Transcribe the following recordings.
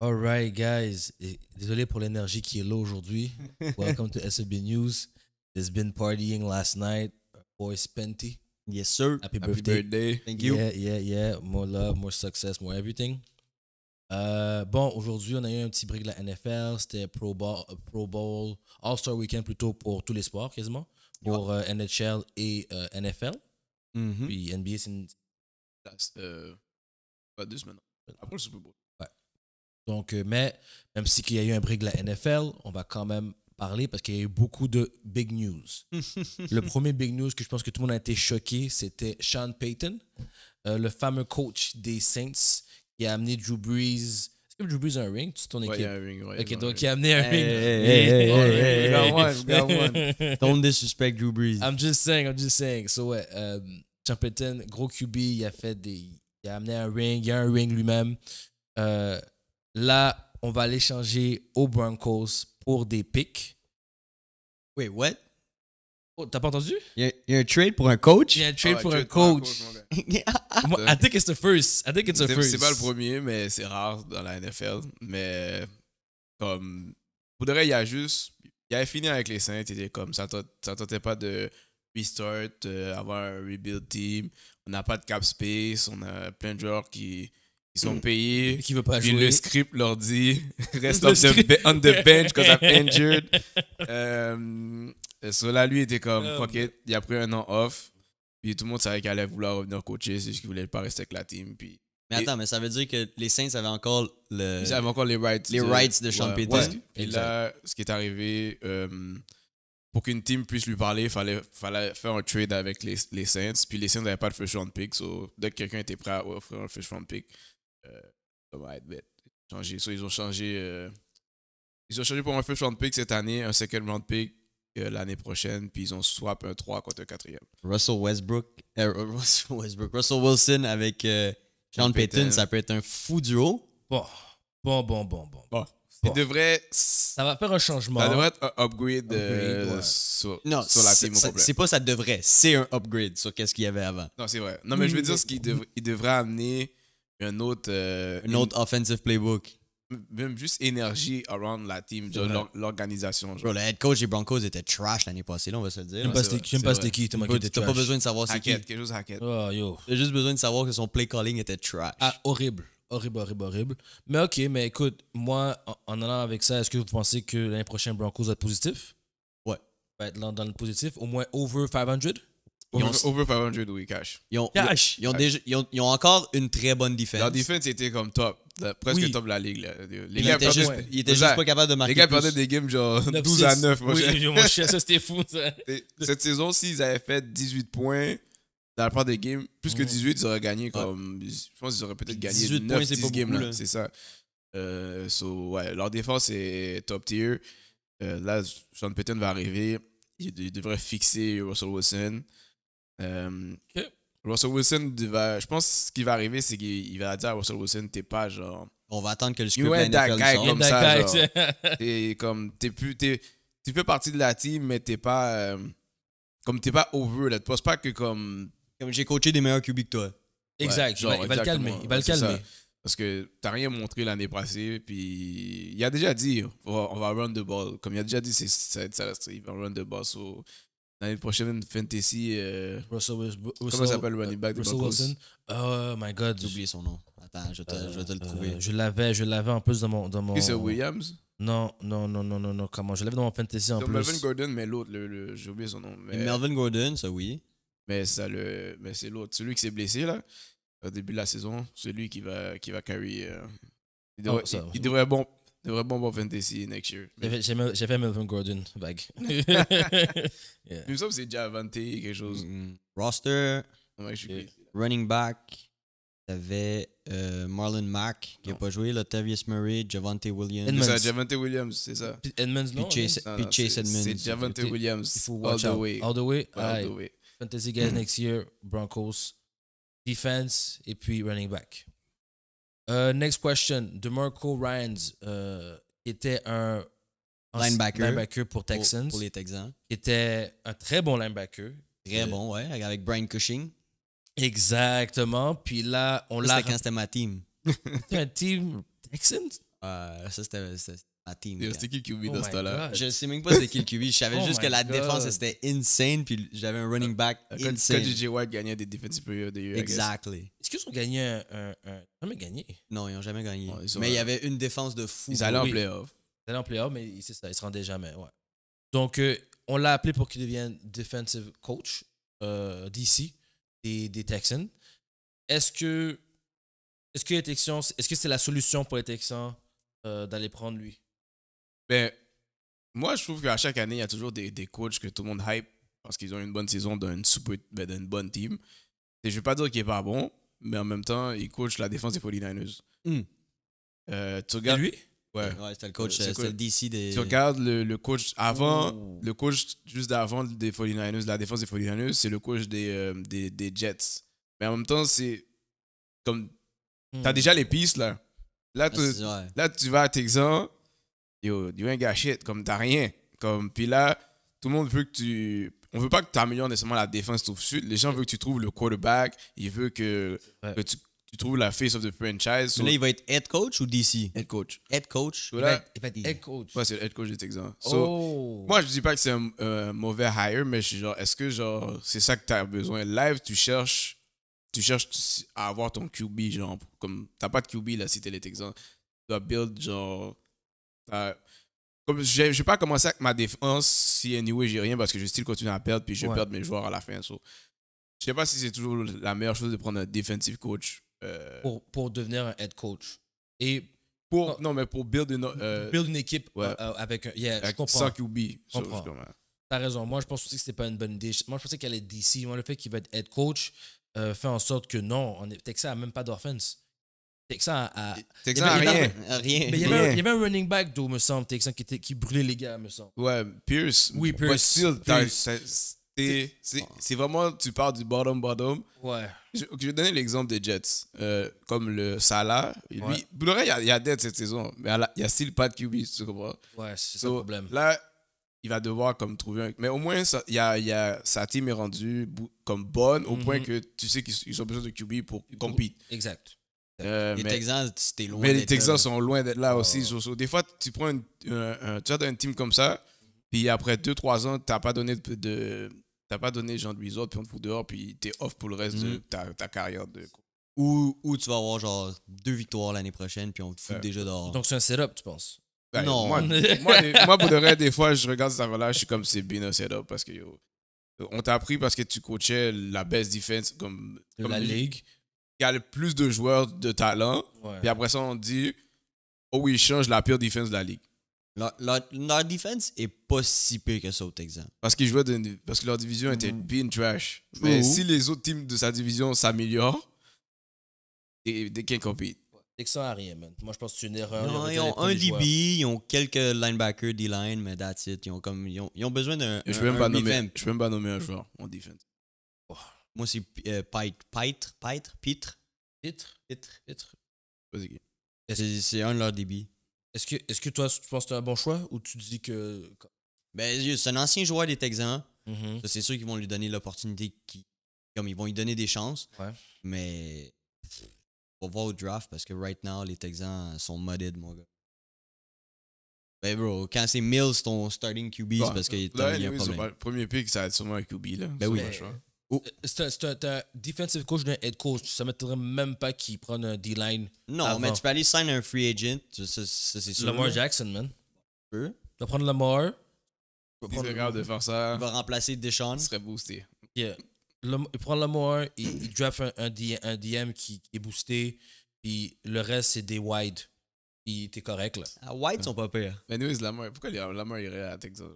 Alright, guys. désolé pour l'énergie qui est là aujourd'hui. Welcome to SB News. it's been partying last night. boys boy Spenty. Yes, sir. Happy, birthday. Thank you. Yeah, yeah, yeah. More love, more success, more everything. Euh, bon, aujourd'hui, on a eu un petit break de la NFL. C'était euh, Pro Bowl, All-Star Weekend plutôt pour tous les sports quasiment. Pour euh, NHL et NFL. Mm-hmm. Puis NBA, c'est une. Pas deux semaines. Après le Super Bowl. Donc, euh, mais même s'il y a eu un break de la NFL, on va quand même parler parce qu'il y a eu beaucoup de big news. le premier big news que je pense que tout le monde a été choqué, c'était Sean Payton, euh, le fameux coach des Saints, qui a amené Drew Brees. Est-ce que Drew Brees a un ring? Tu ton équipe? Ouais, il a un ring, ouais, Ok, donc il a amené un ring. Don't disrespect Drew Brees. I'm just saying, I'm just saying. So, ouais, euh, Sean Payton, gros QB, il a fait des. Il a amené un ring, il a un ring lui-même. Euh, Là, on va l'échanger aux Broncos pour des picks. Wait, what? Oh, t'as pas entendu? Il y, a un trade pour un coach? Il y a un trade ah, pour un, coach. I think it's the first. I think it's the first. C'est pas le premier, mais c'est rare dans la NFL. Mais comme. Pour il y a juste. Il avait fini avec les Saints. Il était comme. Ça tentait pas de restart, euh, avoir un rebuild team. On n'a pas de cap space. On a plein de joueurs qui ils sont mm. payés. puis le script leur dit reste on, the, bench because I'm injured. euh, Sola, lui, était comme Ok, oh, Il a pris un an off. Puis tout le monde savait qu'il allait vouloir revenir coacher. C'est juste qu'il voulait pas rester avec la team. Puis mais attends, mais ça veut dire que les Saints avaient encore le. les rights. Les de, rights de Sean ouais, Et là, ce qui est arrivé, euh, pour qu'une team puisse lui parler, il fallait, fallait faire un trade avec les, Saints. Puis les Saints n'avaient pas de first round pick. donc dès quelqu'un était prêt à offrir un first round pick, euh, ça va être ils ont changé. Euh, ils ont changé pour un first round pick cette année, un second round pick euh, l'année prochaine, puis ils ont swap un 3 contre un 4 Russell Westbrook, Russell Westbrook, Russell Wilson avec Sean Payton, ça peut être un fou duo. Bon, bon, bon, bon, bon. bon. bon. Devrait, ça va faire un changement. Ça devrait être un upgrade, sur, sur, la team C'est pas ça devrait, c'est un upgrade sur qu'est-ce qu'il y avait avant. Non, c'est vrai. Non, mais je veux dire, ce qu'il devrait amener un autre. Euh, un autre offensive playbook. Même juste énergie around la team, l'organisation. Le head coach des Broncos était trash l'année passée, on va se le dire. J'aime pas c'était qui, t'as pas besoin de savoir c'est qui. quelque chose Hackett. Oh, yo. j'ai juste besoin de savoir que son play calling était trash. Ah, horrible. Horrible, horrible, horrible. Mais ok, mais écoute, moi, en allant avec ça, est-ce que vous pensez que l'année prochaine, Broncos va être positif? Ouais. Va être dans le positif, au moins over 500? Ils ont, over, 500 oui, cash. Ils ont, cash. Ils, ont Déjà, ils, ont, encore une très bonne défense. Leur défense était comme top. Presque top de la ligue. Les gars ils étaient juste pas capables de marquer. Les gars perdaient des games genre 12 à 9. Moi, oui, moi, ça c'était fou. Cette saison, s'ils avaient fait 18 points dans la part des games, plus que 18, ils auraient gagné comme. Je pense qu'ils auraient peut-être gagné 18 9 10 games. C'est ça. Euh, so, ouais, leur défense est top tier. Euh, là, Sean Payton va arriver. il devrait fixer Russell Wilson. Euh, Russell Wilson, je pense ce qui va arriver, c'est qu'il va dire à Russell Wilson, t'es pas genre. On va attendre que le script ouais, NFL comme ça. T'es comme, t'es plus, t'es, tu fais partie de la team, mais t'es pas, euh, comme t'es pas over là. Tu penses pas que comme. Comme j'ai coaché des meilleurs cubes que toi. Exact. il va le calmer. Il va le calmer. Parce que t'as rien montré l'année passée, puis il a déjà dit on va, run the ball. Comme il a déjà dit, c'est ça, ça, il va run the ball une prochaine, Fantasy. Euh, Russell, comment s'appelle le running back de Russell Oh my god. J'ai oublié son nom. Attends, je, vais te le euh, trouver. Euh, je l'avais, je l'avais en plus dans mon. Dans mon... c'est Williams Non, non, non, non, non, comment Je l'avais dans mon Fantasy en plus. Melvin Gordon, mais l'autre, le, j'ai oublié son nom. Mais... Melvin Gordon, ça oui. Mais, ça, le, mais c'est l'autre. Celui qui s'est blessé, là, au début de la saison, celui qui va, qui va carry. Euh, il ah, devrait, il devrait bon, devrait bon pour Fantasy next year. J'ai fait Melvin Gordon, vague. Il me semble que c'est déjà 20 quelque chose. Mm-hmm. Roster, running back, t'avais euh, Marlon Mack qui n'a pas joué, Latavius Murray, Javante Williams. C'est ça, Javante Williams, c'est ça. Edmonds, non? Puis Chase, Edmonds. C'est Javante Williams, all the way. All the way? the way. Fantasy guys next year, Broncos, defense et puis running back. Euh, next question. DeMarco Ryan euh, était un linebacker, pour Texans. Pour, les Texans. Il Était un très bon linebacker. Très bon, ouais, avec Brian Cushing. Exactement. Puis là, on l'a. C'était quand c'était ma team. un team Texans? Euh, ça, c'était team. C'était qui le QB dans oh ce temps-là? Je ne sais même pas c'était qui le QB. Je savais oh juste que la défense c'était insane, puis j'avais un running back insane quand insane. J.J. White gagnait des défenses Player Exactement. Est-ce qu'ils ont gagné un. Jamais gagné. Non, ils n'ont jamais gagné. mais il y avait une défense de fou. Ils allaient en playoff. Ils allaient en playoff, mais c'est ça, ils se rendaient jamais. Ouais. Donc, euh, on l'a appelé pour qu'il devienne defensive coach euh, d'ici, des, Texans. Est-ce que. Est-ce que Texans. est c'est la solution pour les Texans euh, d'aller prendre lui ben, moi, je trouve qu'à chaque année, il y a toujours des, des, coachs que tout le monde hype parce qu'ils ont une bonne saison d'une ben, bonne team. Et je ne vais pas dire qu'il n'est pas bon, mais en même temps, il coach la défense des 49ers. Hmm. Euh, Et lui Ouais. le coach, euh, euh le DC Tu regardes le, le coach avant, le coach juste avant des 49 la défense des 49ers, c'est le coach des, euh, des, des, Jets. Mais en même temps, c'est comme. tu as hmm. déjà les pistes, là. Là, ah, là, tu vas à Texan, yo, you ain't got shit, comme t'as rien. Comme, puis là, tout le monde veut que tu. On veut pas que tu améliores nécessairement la défense tout de suite. Les gens veulent que tu trouves le quarterback. Ils veulent que, que tu, trouves la face of the franchise. Là, il va être head coach ou DC Head coach. Head coach. head coach. Ouais, c'est le head coach des Texans. Oh. Moi, je dis pas que c'est un mauvais hire, mais je suis genre, est-ce que genre c'est ça que tu as besoin Live, tu cherches. Tu cherches à avoir ton QB, genre, comme t'as pas de QB là si t'es les Texans. Tu dois build, genre, comme je vais pas commencer avec ma défense si anyway j'ai rien parce que je style continue à perdre puis je perds mes joueurs à la fin. So. Je sais pas si c'est toujours la meilleure chose de prendre un defensive coach. Euh, pour, pour, devenir un head coach. Et pour, non, mais pour build une, euh, build une équipe euh, avec un. Yeah, je comprends. Sans QB. Tu T'as raison. Moi, je pense aussi que c'était pas une bonne idée. Moi, je pensais qu'elle est d'ici, Moi, le fait qu'il va être head coach fait en sorte que non, on est, Texas n'a même pas d'offense. Texan a rien. Mais il y, avait un, running back, d'eau, me semble, Texan, qui, qui brûlait les gars, me semble. Ouais, Pierce. Oui, Pierce. C'est vraiment, tu parles du bottom-bottom. Ouais. Je, je, vais donner l'exemple des Jets. comme le Salah. Lui, il y a, il y a cette saison, mais il n'y a still pas de QB, tu comprends? Ouais, c'est ça le problème. Là, il va devoir comme trouver un. Mais au moins, y a, y a, sa team est rendue comme bonne au point que tu sais qu'ils ont besoin de QB pour compete. Exact. Euh, les Texans, c'était loin. Mais les Texans sont loin d'être là oh. aussi. Des fois, tu prends un, tu as un team comme ça, puis après 2-3 ans, tu n'as pas donné de. de pas donné genre de puis on te fout dehors, puis t'es off pour le reste de mm-hmm. ta, carrière de. Ou, tu vas avoir genre deux victoires l'année prochaine, puis on te fout déjà dehors. Donc c'est un setup, tu penses ben, Non. Moi, pour de vrai, des fois, je regarde ça relâche, je suis comme c'est bien un setup parce que on t'a appris parce que tu coachais la best defense comme, la ligue qui a le plus de joueurs de talent. Puis après ça, on dit, oh oui, il change la pire défense de la ligue. Leur, défense est pas si pire que ça au Texas. Parce qu'ils jouaient de, parce que leur division était une mm. bien trash. Mais si les autres teams de sa division s'améliorent, qu'ils qu'ils compétent. que ça a rien, man. Moi, je pense que c'est une erreur. Non, ils ont un DB, ils ont quelques linebackers, D-line, mais that's it. Ils ont, comme, ils ont, besoin d'un. Je ne peux même pas nommer un joueur en défense. Moi, c'est euh, pite Pitre. Pitre. Pitre. Pitre. Pitre. Vas-y. C'est un de leurs débits. Est-ce que, est que toi, tu penses que c'est un bon choix ou tu dis que. Ben, c'est un ancien joueur des Texans. Mm-hmm. C'est sûr qu'ils vont lui donner l'opportunité qui. Comme ils vont lui donner des chances. Ouais. Mais. On va voir au draft parce que right now, les Texans sont modded, mon gars. Ben, bro, quand c'est Mills ton starting QB, c'est parce qu'il y a un problème. Le premier pick, ça va être sûrement un QB, là. Ben oui. Euh, c'est un, defensive coach d'un head coach. Ça ne même pas qu'il prenne un D-line. Non, mais tu peux aller signer un free agent. c'est sûr. Lamar Jackson, man. Tu vas prendre Lamar. Tu Il va remplacer Deshaun. Il serait boosté. il prend Lamar, il, il draft un, DM, qui, est boosté, puis le reste, c'est des wide. Puis t'es correct, là. Les ah, wide sont pas pires. Mais nous, Lamar, pourquoi Lamar irait à Texas?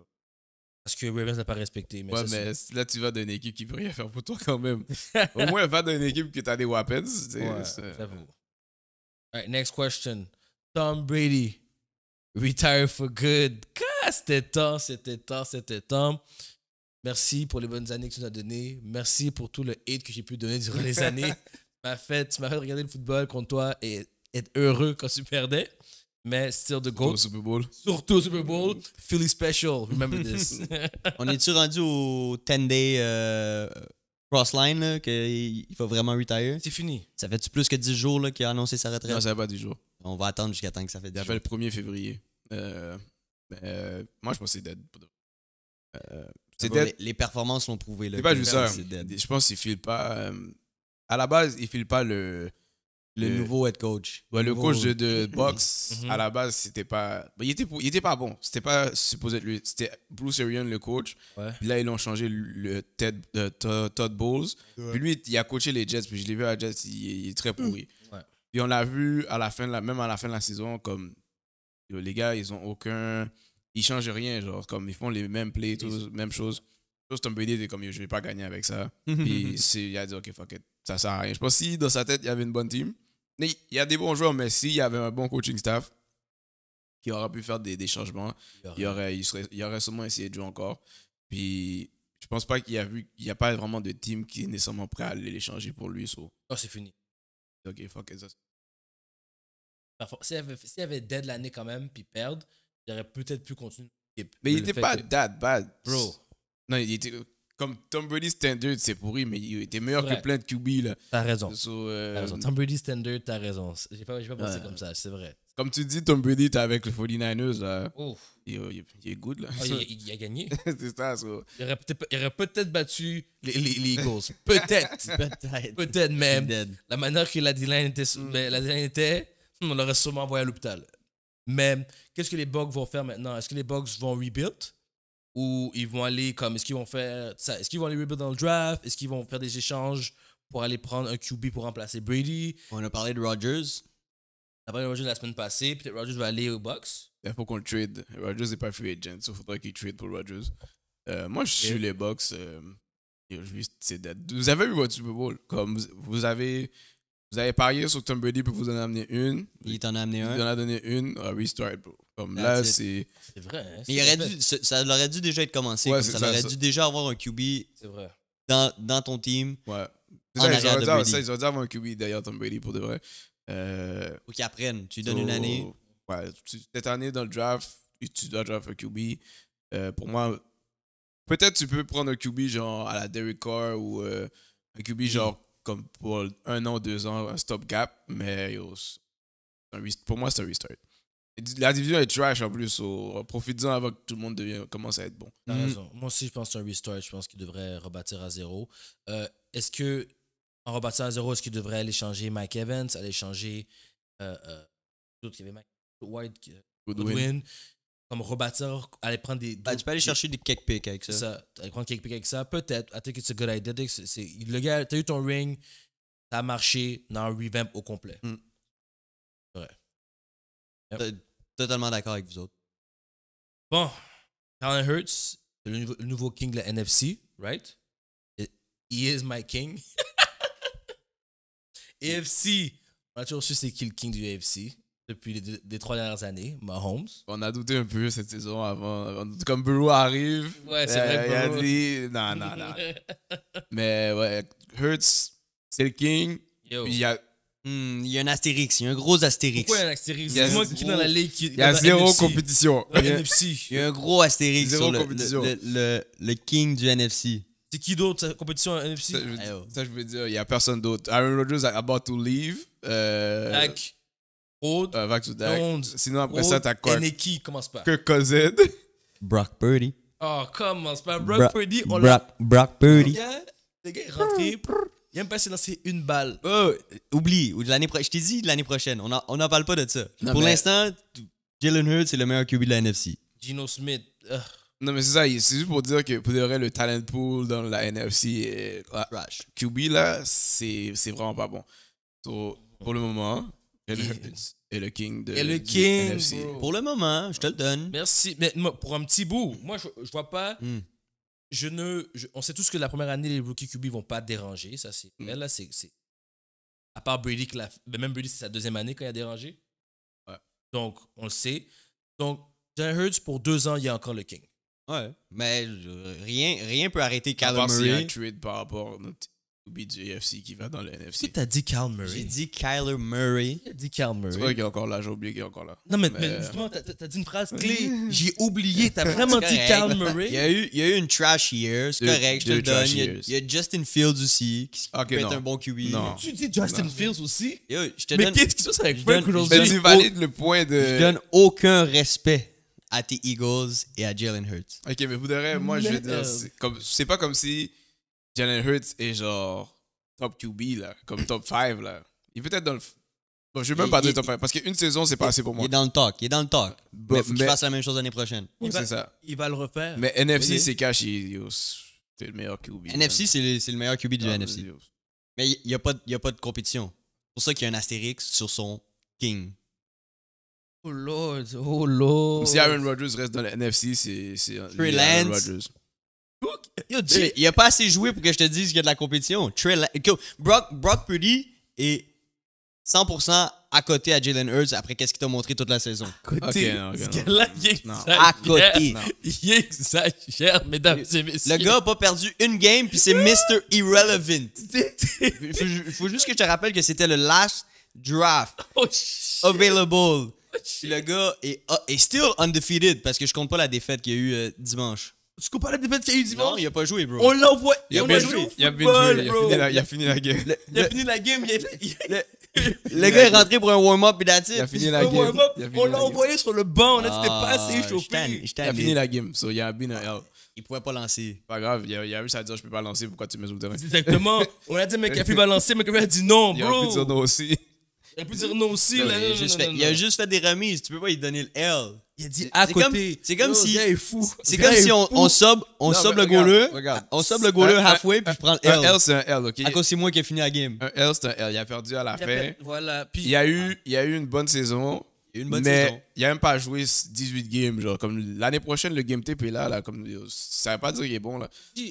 Parce que Ravens n'a pas respecté. ouais, mais là, tu vas d'une équipe qui peut rien faire pour toi quand même. Au moins, va d'une équipe que t'as des weapons. Ouais, right, next question. Tom Brady, retire for good. C'était temps, c'était temps, c'était temps. Merci pour les bonnes années que tu nous as données. Merci pour tout le hate que j'ai pu donner durant les années. tu m'as fait, regarder le football contre toi et être heureux quand tu perdais mais still the GOAT. Surtout au Super Bowl. Surtout Super Bowl. Philly Special, remember this. On est-tu rendu au 10-day euh, crossline, qu'il va vraiment retire? C'est fini. Ça fait-tu plus que 10 jours qu'il a annoncé sa retraite? Non, ça fait pas 10 jours. On va attendre jusqu'à temps que ça fait 10 jours. Ça fait le 1er février. Euh, euh, moi, je pense que c'est dead. Euh, les, performances l'ont prouvé. C'est pas juste ça. Je pense qu'il file pas... à la base, il ne file pas le le, euh, nouveau head coach. le, coach de, de boxe, mhm. à la base, c'était pas. Il était, il était pas bon. C'était pas supposé lui. C'était Bruce Arian, le coach. Ouais. Puis là, ils l'ont changé, le Ted, euh, Todd Bowles. Puis lui, il a coaché les Jets. Puis je l'ai vu à Jets, il, est très pourri. Ouais. Puis on l'a vu à la fin la, même à la fin de la saison, comme les gars, ils ont aucun. Ils changent rien, genre, comme ils font les mêmes plays, les mêmes choses. Tom Brady était comme, je vais pas gagner avec ça. Puis il a dit, ok, fuck it ça sert à rien. Je pense si dans sa tête, il y avait une bonne team. Mais il y a des bons joueurs, mais s'il y avait un bon coaching staff qui aurait pu faire des, des changements, il, y aurait, il, serait, aurait sûrement essayé de jouer encore. Puis je pense pas qu'il y a vu il y a pas vraiment de team qui est nécessairement prêt à aller changer pour lui. Oh, c'est fini. Ok, fuck it. S'il avait, si avait dead l'année quand même, puis perdre, j'aurais peut-être pu continuer. Mais, il n'était pas bad. Bro. Non, il était comme Tom Brady standard, c'est pourri, mais il était meilleur que plein de QB. Là. T'as raison. So, euh, raison. Tom Brady standard, t'as raison. J'ai pas, pas pensé comme ça, c'est vrai. Comme tu dis, Tom Brady, t'es avec le 49ers. Là. Il, est good, là. Ah, il, a gagné. c'est ça, Il aurait peut-être battu les, Eagles. peut-être. peut-être. Peut-être même. La manière que la d était, ben, la d était on l'aurait sûrement envoyé à l'hôpital. Mais qu'est-ce que les Bugs vont faire maintenant? Est-ce que les Bugs vont rebuild? Où ils vont aller comme, est-ce qu'ils vont faire ça? Est-ce qu'ils vont aller rebuild dans le draft? Est-ce qu'ils vont faire des échanges pour aller prendre un QB pour remplacer Brady? On a parlé de Rodgers. On a parlé de Rodgers la semaine passée. Peut-être Rodgers va aller au box. Il faut qu'on trade. Rodgers n'est pas free agent, il faudra qu'il trade pour Rodgers. Euh, moi, je suis les box. Euh, vous avez eu votre Super Bowl. Comme vous avez vous avez parié sur Tom Brady, pour vous en amener une. Il t'en a amené une. Il en a donné une. Ah, restart, bro. Comme là, c'est. C'est vrai. Hein, ça, aurait dû déjà être commencé. ça, aurait dû déjà avoir un QB vrai. Dans, ton team. Ouais. Ils ça, déjà dû avoir un QB derrière Tom Brady pour de vrai. Euh, Ou qu'ils apprennent. Tu lui donnes une année. Ouais. Cette année dans le draft, tu dois draft un QB. Euh, pour moi, peut-être tu peux prendre un QB genre à la Derek Carr ou euh, un QB genre comme pour un an, ou deux ans, un stop-gap, mais pour moi, c'est un restart. La division est trash en plus, so, profitez-en avant que tout le monde devienne, commence à être bon. Mm-hmm. Moi aussi, je pense que c'est un restart. Je pense qu'il devrait rebâtir à zéro. Euh, est-ce que, en rebâtissant à zéro, est-ce qu'il devrait aller changer Mike Evans, aller changer. qui euh, euh, comme rebâtir, aller prendre des. Ah, tu peux aller chercher des cake avec ça. ça. Aller prendre cake picks avec ça, peut-être. I think it's a good idea. C'est, le gars, t'as eu ton ring, Ça a marché, dans un revamp au complet. Ouais. Hmm. Totalement d'accord avec vous autres. Bon, Carlin Hurts, le nouveau, king de la NFC, right? He is my king. AFC. On a toujours su c'est qui le king du AFC depuis les, trois dernières années, Mahomes. On a douté un peu cette saison avant. comme Burrow arrive. Ouais, c'est vrai. Euh, il dit non, non, non. Mais ouais, Hurts, c'est le king. il y a. Hmm, il y a un astérix, il y a un gros astérix. Pourquoi il y a un astérix C'est moi qui dans la ligue. il y a zéro compétition. Il y a, il y a un gros astérix sur Le, le, king du NFC. C'est qui d'autre compétition NFC ça je, veux, dire, il n'y a personne d'autre. Aaron Rodgers est about to leave. Euh, Aude. Euh, Sinon, après ça, t'as quoi Eneki, commence pas. Que Cosette. Brock Purdy. Oh, ah, commence pas. Brock Purdy, on l'a. Brock Purdy. Le gars, gars est rentré. Il aime pas se lancer une balle. Oh, euh, oublie. L'année je t'ai dit l'année prochaine. On n'en on parle pas de ça. Pour l'instant, Jalen Hurts, c'est le meilleur QB de la NFC. Gino Smith. Non, mais c'est ça. C'est juste pour dire que pour dire, le talent pool dans la NFC et la QB, là, c'est vraiment pas bon. pour le moment, et le, King de. Et le King. Pour le moment, je te le donne. Merci. Mais pour un petit bout, moi, je, vois pas. Hmm. Je ne, on sait tous que la première année, les rookie QB vont pas déranger. Ça, c'est. Hmm. Là, c'est. À part Brady, que la, même Brady, c'est sa deuxième année quand il a dérangé. Donc, on le sait. Donc, Jalen Hurts, pour deux ans, il y a encore le King. Ouais. Mais euh, rien, rien peut arrêter Calvin Murray. un par rapport à notre du UFC qui va dans le NFC. Tu t'as dit Kyle Murray. J'ai dit Kyler Murray. J'ai dit Kyle Murray. C'est vrai qu'il est encore là, j'ai oublié qu'il est encore là. Non, mais, mais... mais justement, t'as, t'as dit une phrase clé. j'ai oublié, t'as vraiment dit Kyle Murray. Il y, a eu, il y a eu une trash year, c'est correct, je te donne. Il y, a, Justin Fields aussi, qui peut être un bon QB. Non. Tu dis Justin Fields aussi Yo, je te Mais qu'est-ce qui se passe avec Frank aujourd'hui Tu le point de. Je donne aucun respect à tes Eagles et à Jalen Hurts. Ok, mais vous devrez, moi, je vais dire, c'est pas comme si Jalen Hurts est genre top QB, là, comme top 5, là. Il peut-être dans le. Bon, je vais même pas dire top 5, parce qu'une saison, c'est pas assez pour moi. Il est dans le talk, il est dans le talk. mais faut fasse la même chose l'année prochaine. c'est ça. Il va le refaire. Mais NFC, c'est cash, c'est le meilleur QB. NFC, c'est le, meilleur QB du ah, NFC. Mais il n'y a, pas, a pas de compétition. C'est pour ça qu'il y a un astérix sur son King. Oh lord, oh lord. si Aaron Rodgers reste dans le NFC, c'est. Trey Lance. Il n'y a pas assez joué pour que je te dise qu'il y a de la compétition. Brock, Brock Purdy est 100% à côté à Jalen Hurts après qu'est-ce qu'il t'a montré toute la saison. À côté. là À côté. Il exagère, mesdames et messieurs. Le gars n'a pas perdu une game, puis c'est Mr. Irrelevant. Il faut juste que je te rappelle que c'était le last draft oh, available. Oh, le gars ah, est, still undefeated parce que je compte pas la défaite qu'il y a eu euh, dimanche. Tu parle la défaite qu'il y a eu dimanche? Non, il a pas joué, bro. On envoyé. Il, a, bien joué. Il a fini la game. il a fini la game. Il le, gars est rentré pour un warm-up et Il a fini la game. On l'a envoyé sur le banc. On a dit pas assez échauffé. Ah, il a fini la game. So, il a been Il pouvait pas lancer. Pas grave, il a, il a à dire oh, je peux pas lancer, pourquoi tu me sur le terrain? Exactement. On a dit mais qu'il va lancer, mais il a dit non, bro. Il a pu dire non aussi. Il a pu dire non aussi. il, a juste fait, des remises, tu peux pas lui donner le L. Il a dit à côté. C'est comme, si. C'est comme si on, on on le goaler. On sub le goaler halfway, puis je prends L. Un L, c'est un L, OK? À cause c'est moi qui ai fini la game. Un L, c'est un L. Il a perdu à la fin. Voilà. Puis, il, y a eu, il y a eu une bonne saison. mais il a même pas joué 18 games. Genre, comme l'année prochaine, le game tape est là. là comme, ça ne veut pas dire qu'il est bon. Là.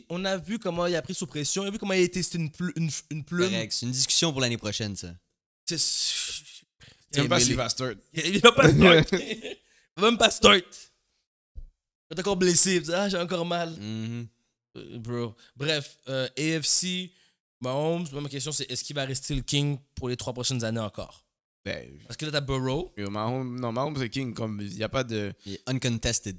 On a vu comment il a pris sous pression. On a vu comment il a testé une, plume. Une, plume. C'est une discussion pour l'année prochaine, ça. C'est. Tu pas s'il va Il va pas start. même pas Je suis encore blessé. Ah, j'ai encore mal. Mm-hmm. Euh, bro. Bref, euh, AFC, Mahomes, ma question, c'est est-ce qu'il va rester le King pour les trois prochaines années encore? Ben, Parce que là, t'as Burrow. Mahomes, non, Mahomes c'est King. il n'y a pas de... Il est uncontested.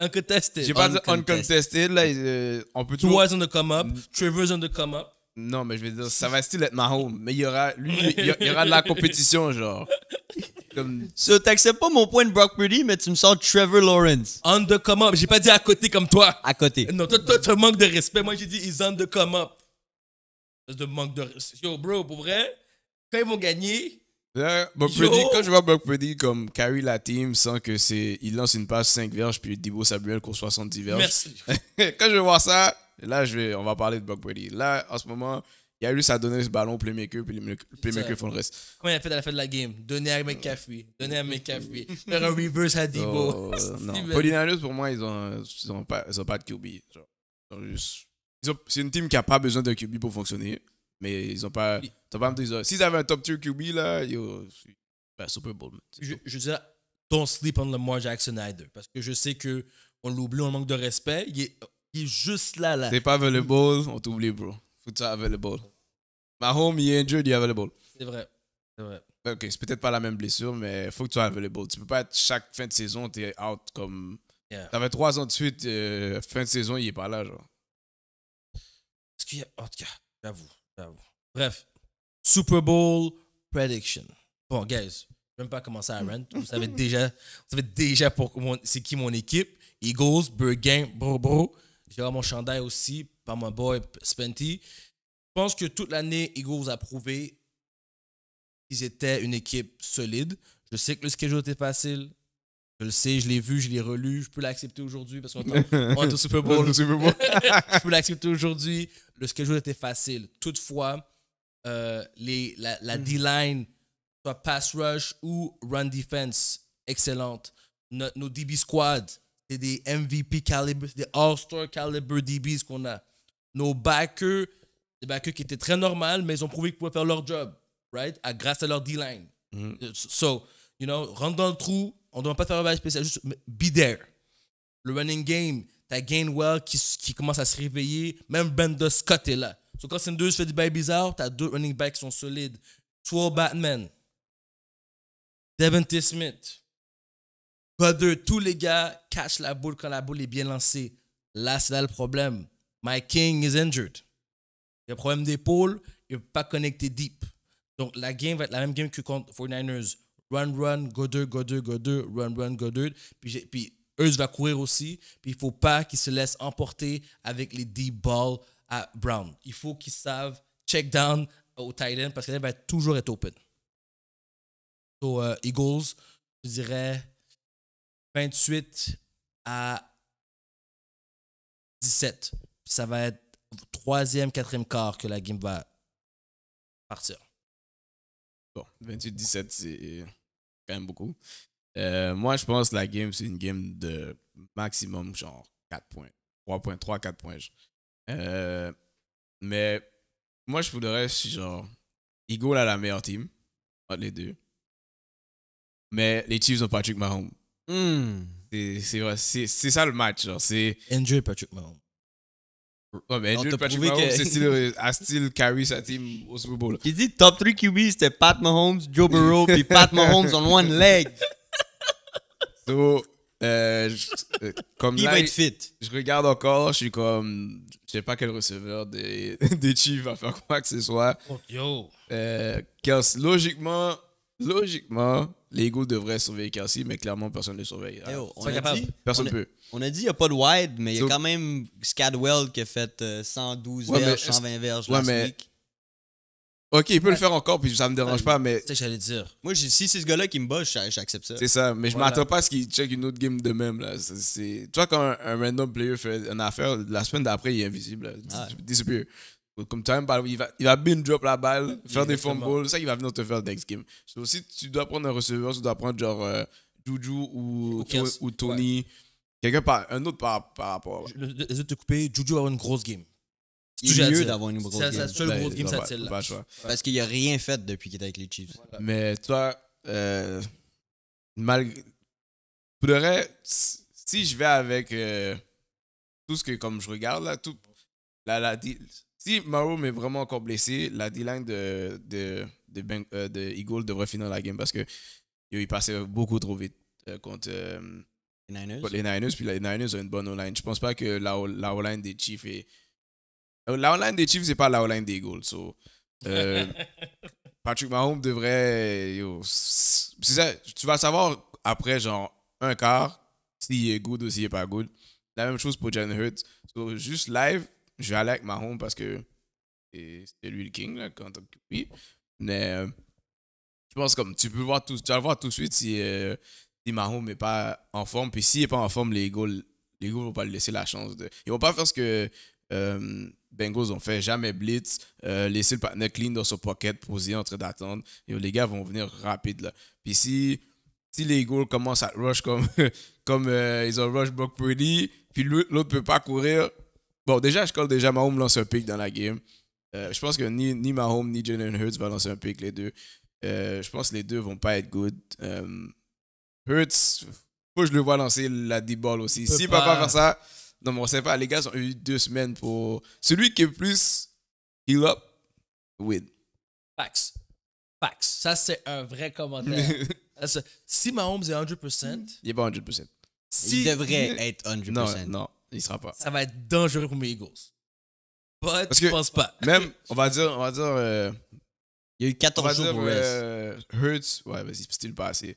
Uncontested. J'ai pas dit uncontested. Là, euh, on peut toujours... on the come-up. Mm. Trevor's on the come-up. Non, mais je veux dire, ça va still être Mahomes. Mais y aura, lui, il y, aura de la compétition, genre. Comme... tu t'acceptes pas mon point de Brock Purdy, mais tu me sens Trevor Lawrence. On the come up. J'ai pas dit à côté comme toi. À côté. Non, toi, tu manques de respect. Moi, j'ai dit, ils on the come up. De manque de respect. Yo, bro, pour vrai, quand ils vont gagner, quand je vois Brock Purdy comme carry la team sans que c'est. Il lance une passe 5 verges puis Debo Samuel court 70 verges. Merci. quand je vais voir ça, là, je vais, on va parler de Brock Purdy. Là, en ce moment, il a juste à donner ce ballon au playmaker, puis le playmaker font le reste. Comment il a fait à la fin de la game Donner à McCaffrey, donner à McCaffrey, faire un reverse à Debo. Oh, non, Polynarius, pour moi, ils ont, ils ont, pas, ils ont pas de QB. C'est une team qui a pas besoin d'un QB pour fonctionner, mais ils ont pas. S'ils avaient un top tier QB, là, yo, ben, Super Bowl. Je, je veux dire, don't sleep on Lamar Jackson either. Parce que je sais qu'on l'oublie, on manque de respect. Il est, juste là, là. T'es pas available, on t'oublie, bro. Faut que tu le available. Mahomes, il est injured, il est available. C'est vrai. C'est vrai. Ben, ok, c'est peut-être pas la même blessure, mais il faut que tu sois available. Tu peux pas être chaque fin de saison, t'es out comme. T'avais trois ans de suite, euh, fin de saison, il est pas là, genre. Est-ce qu'il y a. En tout cas, j'avoue, j'avoue. Bref, Super Bowl prediction. Bon, guys, je même pas commencer à rent. Vous savez déjà, vous savez déjà pour c'est qui mon équipe. Eagles, Burgain, bro, bro. J'ai mon chandail aussi, par mon boy Spenty. Je pense que toute l'année, vous a prouvé qu'ils étaient une équipe solide. Je sais que le schedule était facile. Je le sais, je l'ai vu, je l'ai relu. Je peux l'accepter aujourd'hui parce qu'on est au Super Bowl. je peux l'accepter aujourd'hui. Le schedule était facile. Toutefois, euh, les, la, la hmm. D-line, soit pass rush ou run defense, excellente. Nos, DB squad, c'est des MVP calibre, des All-Star caliber DBs qu'on a. Nos backers, des backers qui étaient très normales, mais ils ont prouvé qu'ils pouvaient faire leur job, right? grâce à leur D-line. Donc, mm-hmm. euh, So, you know, rentre dans le trou, on ne doit pas faire un bail spécial, juste be there. Le running game, as Gainwell qui, qui commence à se réveiller, même de Scott est là. Donc quand c'est tu fait des bails bizarres, t'as deux running backs qui sont solides. Toi, Batman, Devin T. Smith, Butter, tous les gars cachent la boule quand la boule est bien lancée. Là, c'est là le problème. My king is injured. Il problème d'épaule. Il n'est pas connecter deep. Donc, la game va être la même game que contre 49ers. Run, run, go 2, go 2, go 2, run, run, go 2. Puis, puis ils va courir aussi. Puis, il ne faut pas qu'ils se laissent emporter avec les deep balls à Brown. Il faut qu'ils savent check down au tight parce qu'elle va toujours être open. So, euh, Eagles, je dirais 28 à 17. Ça va être troisième, quatrième quart que la game va partir. Bon, 28-17, c'est quand même beaucoup. Euh, moi, je pense que la game, c'est une game de maximum genre 4 points. 3 4 points. Euh, mais moi, je voudrais, genre, Eagle a la meilleure team entre les deux. Mais les Chiefs ont Patrick Mahomes. Hmm. C'est ça le match. C'est Enjoy Patrick Mahomes. Ouais, mais Andrew Patrick que... a style carry euh, sa team au Super Bowl. Il dit top 3 QB, c'était Pat Mahomes, Joe Burrow, puis Pat Mahomes on one leg. Donc euh, euh, comme il va être fit. Je regarde encore, je suis comme. Je sais pas quel receveur des, des Chiefs va faire quoi que ce soit. Oh, yo. Euh, logiquement, logiquement, les Lego devraient surveiller Kelsey, mais clairement, personne ne le surveille. Eh, on a dit, personne ne peut. On a dit qu'il n'y a pas de wide, mais il y a quand même Scadwell qui a fait 112 euh, verges, 120 verges ouais, last Ok, il peut le faire encore, puis ça me dérange pas, mais. C'est j'allais dire. Moi, si c'est ce gars-là qui me bosse, j'accepte ça. C'est ça, mais je ne m'attends pas à ce qu'il check une autre game de même. Là. Tu vois, quand un, random player fait une affaire, la semaine d'après, il est invisible. Là. Ah comme tu il va, il va bin drop la balle, faire des fumbles, ça, il va venir te faire next game. Donc, si tu dois prendre un receveur, tu dois prendre genre euh, Juju ou, ou, Tony, quelqu'un par, un autre par, par rapport. Je, vais te couper, Juju va avoir une grosse game. C'est mieux d'avoir une grosse game. C'est la seule grosse game, c'est là Parce qu'il a rien fait depuis qu'il est avec les Chiefs. Mais toi, euh, malgré. Pour le reste, si je vais avec euh, tout ce que comme je regarde là, tout. La, la, si Mahomes est vraiment encore blessé, la D-line de, de, de, ben, euh, Eagle devrait finir la game parce que il passait beaucoup trop vite euh, contre, euh, les Niners. les Niners. Puis les Niners ont une bonne O-line. Je pense pas que la, la O-line des Chiefs est. La O-line des Chiefs, c'est pas la O-line des Eagles. Patrick Mahomes devrait. tu vas savoir après, genre, un quart, s'il est good ou s'il n'est pas good. La même chose pour John Hurt. juste live, je vais aller avec Mahomes parce que c'est lui le king là, quand oui. Mais euh, je pense comme tu peux voir tout, tu vas voir tout de suite si, euh, Mahom n'est pas en forme. Puis s'il n'est pas en forme, les Eagles les ne vont pas lui laisser la chance de. Ils vont pas faire ce que euh, Bengals ont fait, jamais blitz, laisser le partner clean dans son pocket, poser en train d'attendre. Les gars vont venir rapide là. Puis si, si les Eagles commencent à rush comme, comme ils ont rush Brock Purdy, puis l'autre ne peut pas courir, Bon, déjà, je colle déjà Mahomes lance un pick dans la game. Euh, je pense que ni, ni Mahomes ni Jalen Hurts vont lancer un pick, les deux. Euh, je pense que les deux vont pas être good. Euh, Hurts, faut que je le vois lancer la D-ball aussi. Si papa fait ça, non, mais on sait pas. Les gars ont eu deux semaines pour. Celui qui est plus heal up, win. Facts. Facts. Ça, c'est un vrai commentaire. si Mahomes est 100%, il est pas 100%. Il devrait être 100%. Non, non. Il sera pas. Ça va être dangereux pour mes Eagles. But, Parce je pense pas. Même, on va dire, on va dire. Euh, il y a eu 14 jours pour euh, Hurts, ouais, vas-y, c'était le passé.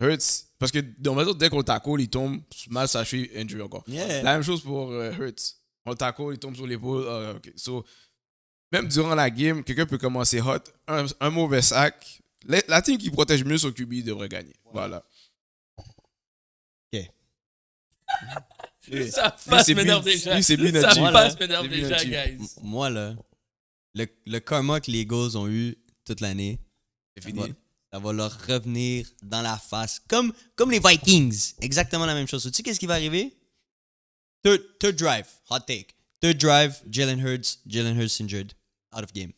Hurts, parce que on va dire, dès qu'on t'accoule, il tombe mal sa cheville, injury encore. La même chose pour euh, Hurts. On le il tombe sur l'épaule. Uh, même durant la game, quelqu'un peut commencer hot, un, mauvais sac. La, team qui protège mieux son QB devrait gagner. Voilà. OK ça sa face m'énerve déjà. Sa face m'énerve déjà, guys. Moi, là, le, le karma que les Eagles ont eu toute l'année, Ça va, leur revenir dans la face. Comme, comme les Vikings. Exactement la même chose. Tu sais qu'est-ce qui va arriver? Third, drive. Hot take. Third drive, Jalen Hurts. Jalen Hurts injured. Out of game.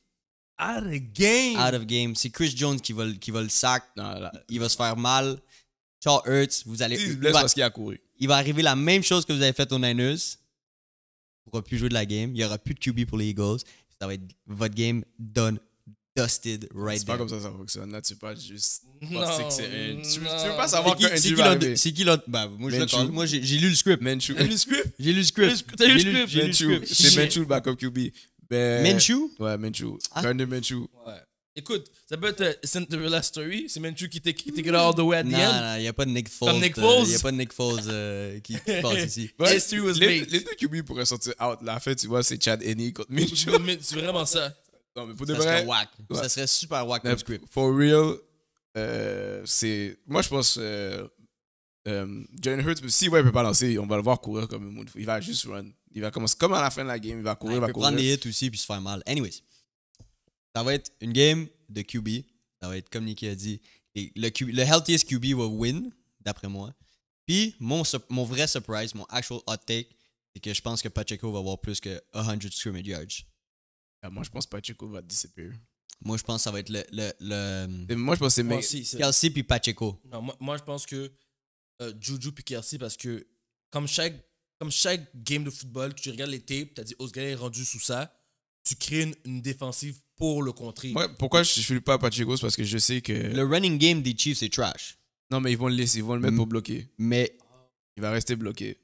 Out of game. Out of game. C'est Chris Jones qui va, qui va le sac. il va se faire mal. Charles Hurts, vous allez. Il se blesse parce qu'il a couru il va arriver la même chose que vous avez faite aux Niners. On pourra plus jouer de la game. Il n'y aura plus de QB pour les Eagles. Ça va être votre game done, dusted, right C'est pas comme ça que ça fonctionne. Là, tu sais pas juste non, que c'est Tu, veux pas savoir qui Dieu va arriver. C'est qui l'autre bah, Moi, j'ai, lu le script. Manchu. le script J'ai lu le script. T'as lu le script J'ai lu le script. C'est Manchu le backup QB. Ben, Manchu Ouais, Manchu. Ah. Gardner Manchu. Ouais. Écoute, ça peut être Cinderella euh, Story, c'est Manchu qui take, it all the way at the end. Non, il n'y euh, a pas de Nick Foles. Comme Il n'y a pas de Nick Foles qui, passe ici. les, deux QB pourraient sortir out. La fin, tu vois, c'est Chad Henney contre Tu c'est vraiment ça. Non, mais pour ça de vrai. Serait whack. Ça serait super whack For real, euh, c'est. Moi, je pense. Euh, Hurts, si ouais, il peut pas lancer, on va le voir courir comme une moune. Il va juste run. Il va commencer comme à la fin de la game, il va courir, il va courir. peut prendre des hits aussi puis se faire mal. Anyways. Ça va être une game de QB. Ça va être comme Niki a dit. le, healthiest QB va win, d'après moi. Puis, mon, mon vrai surprise, mon actual hot take, c'est que je pense que Pacheco va avoir plus que 100 scrimmage yards. Euh, moi, je pense que Pacheco va disparaître. Moi, je pense que ça va être le. le, Moi, je pense que c'est Kelsey, puis Pacheco. moi, je pense que euh, Juju puis Kelsey parce que, comme chaque, comme chaque game de football, tu regardes les tapes, tu as dit, oh, est rendu sous ça. Tu crées une défensive pour le contrer. Ouais, pourquoi je ne suis pas à Pacheco Parce que je sais que. Le running game des Chiefs, c'est trash. Non, mais ils vont le laisser, ils vont le mettre mm. pour bloquer. Mais. Il va rester bloqué.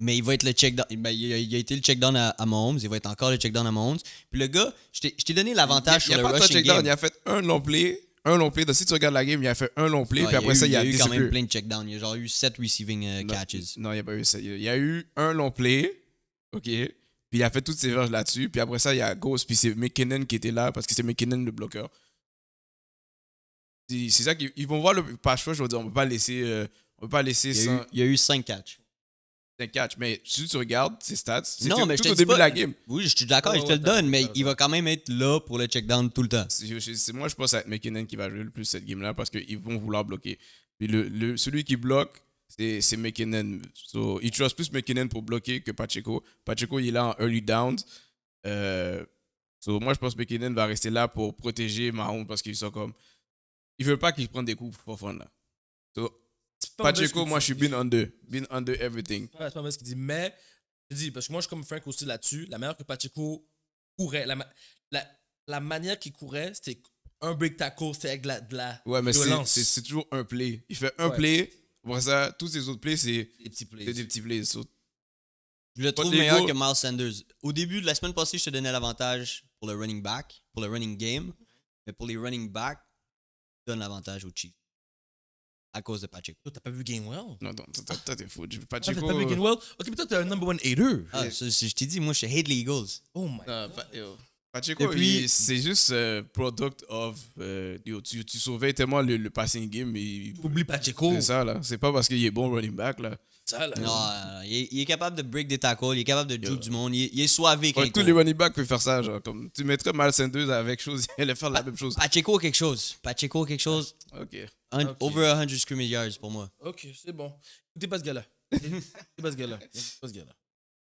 Mais il va être le checkdown. Ben, il, a été le checkdown à, Mahomes. Il va être encore le checkdown à Mahomes. Puis le gars, je t'ai donné l'avantage sur il a le rushing game. Il a fait un long play. Un long play. Donc, si tu regardes la game, il a fait un long play. Ah, puis après ça, il, il a, a eu quand même plein de check Il Il a genre eu 7 receiving euh, catches. Non, il n'y a pas eu ça. Il y a eu un long play. OK. Puis il a fait toutes ses verges là-dessus. Puis après ça, il y a Ghost. Puis c'est McKinnon qui était là parce que c'est McKinnon le bloqueur. C'est ça qu'ils vont voir le patch. Je veux dire, on peut pas laisser. Euh, on peut pas laisser il y, il y a eu 5 catchs. 5 catchs. Mais si tu regardes ses stats, c'est tout, au début de la game. Oui, je suis d'accord, je te le donne. Mais il va quand même être là pour le check tout le temps. C'est moi, je pense c'est McKinnon qui va jouer le plus cette game-là parce qu'ils vont vouloir bloquer. Puis le, celui qui bloque c'est McKinnon. So, il trust plus McKinnon pour bloquer que Pacheco. Pacheco, il est là en early down, Euh, moi, je pense que McKinnon va rester là pour protéger Mahon parce qu'il sont comme. Il veut pas qu'il prenne des coups pour là. Pacheco, moi, je suis bin under. Bin under everything. C'est pas mal ce qu'il dit, mais je dis, parce que moi, je suis comme Frank aussi là-dessus. La manière que Pacheco courait, la, la, la manière qu'il courait, c'était un break tackle, c'était avec de la, ouais, mais c'est toujours un play. Il fait un play, pour ça, tous ces autres plays, c'est des petits plays. je le trouve meilleur que Miles Sanders. Au début de la semaine passée, je te donnais l'avantage pour le running back, pour le running game. Mais pour les running back, je donne l'avantage au Chiefs. À cause de Patrick. Toi, t'as pas vu GameWell? Non, non, toi, t'es fou. J'ai vu Patrick T'as pas vu Gainwell? Ok, mais toi, t'es un number one hater. Ah, je t'ai dit, moi, je hate les Eagles. Oh my ah, god. Pacheco, et puis c'est juste euh, product of. Euh, tu, tu, sauvais tellement le, passing game. Mais, Oublie Pacheco. C'est ça, là. C'est pas parce qu'il est bon running back, là. Ça, là. Non, il est, capable de break des tackles, il est capable de jouer du monde, il, est, il est soivé. tous les running backs peuvent faire ça. Genre, comme, tu mettrais Mal Sanders avec chose, il allait faire la même chose. Pacheco quelque chose. Pacheco quelque chose. Ok. Over 100 scrimmage yards pour moi. Ok, c'est bon. Écoutez pas ce gars-là. Écoutez pas ce gars-là. Écoutez pas ce gars-là.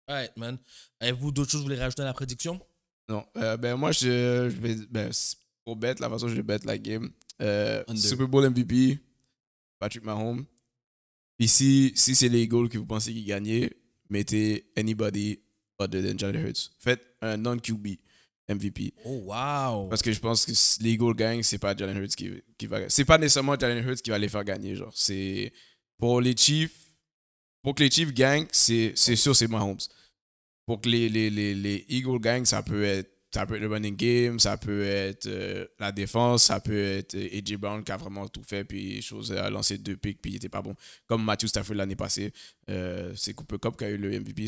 Alright, man. Avez-vous d'autres choses que vous voulez rajouter à la prédiction? Non. Euh, ben moi, je, vais. Ben, pour bet, la façon dont je bet la game. Euh, Super Bowl MVP, Patrick Mahomes. Ici, si, c'est les Eagles que vous pensez qu'ils gagnent, mettez anybody other than Jalen Hurts. Faites un non-QB MVP. Oh, wow! Parce que je pense que les Eagles gagnent, c'est pas Jalen Hurts qui, qui va gagner. C'est pas nécessairement Jalen Hurts qui va les faire gagner. Genre, c'est. Pour les Chiefs, pour que les Chiefs gagnent, c'est sûr, c'est Mahomes. Pour que les, les, les, Eagle Gang, ça peut être ça peut être le running game, ça peut être euh, la défense, ça peut être euh, AJ Brown qui a vraiment tout fait, puis chose a lancé deux picks puis il n'était pas bon. Comme Matthew Stafford l'année passée, euh, c'est Cooper Cup qui a eu le MVP.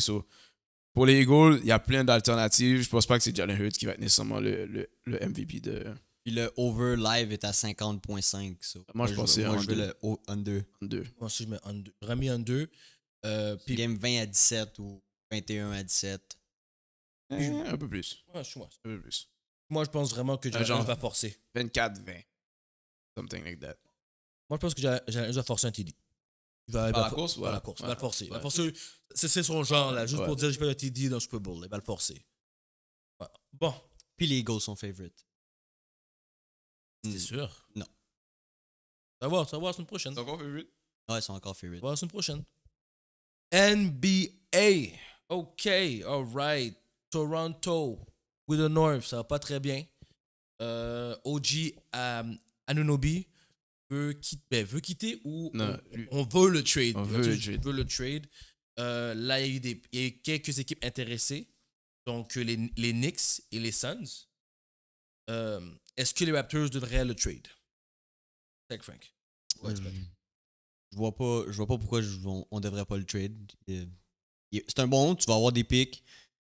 pour les Eagles, il y a plein d'alternatives. Je pense pas que c'est Jalen Hurts qui va être nécessairement le, MVP de. le over live est à 50.5. Moi, je pensais moi, je le under. under. Moi je mets under. deux under. puis... Game 20 à 17 ou 21 à 17. Eh, un peu plus. moi. Un peu plus. Moi, je pense vraiment que Jalen va forcer. 24-20. Something like that. Moi, je pense que j'ai va forcer un TD. Il va, à la course, ouais. la course. Il va le forcer. forcer. C'est son genre, là. Juste pour dire, je pas le TD dans le Super Bowl. Il va le forcer. Bon. Puis les Eagles sont favorite. C'est hmm. sûr? Non. Ça va, ça va la semaine prochaine. C'est encore favorite? Ouais, ils sont encore favorite. Ça va la semaine prochaine. NBA. OK, all right. Toronto, with the North, ça va pas très bien. Euh, OG à um, Anunobi veut, quitter, ben, veut quitter ou on, veut le trade. On veut, le trade. Euh, là, il y, a eu quelques équipes intéressées, donc les, les Knicks et les Suns. Euh, est-ce que les Raptors devraient le trade? Tech Frank. Hmm. je vois pas, je vois pas pourquoi on, on devrait pas le trade c'est un bon, tu vas avoir des pics.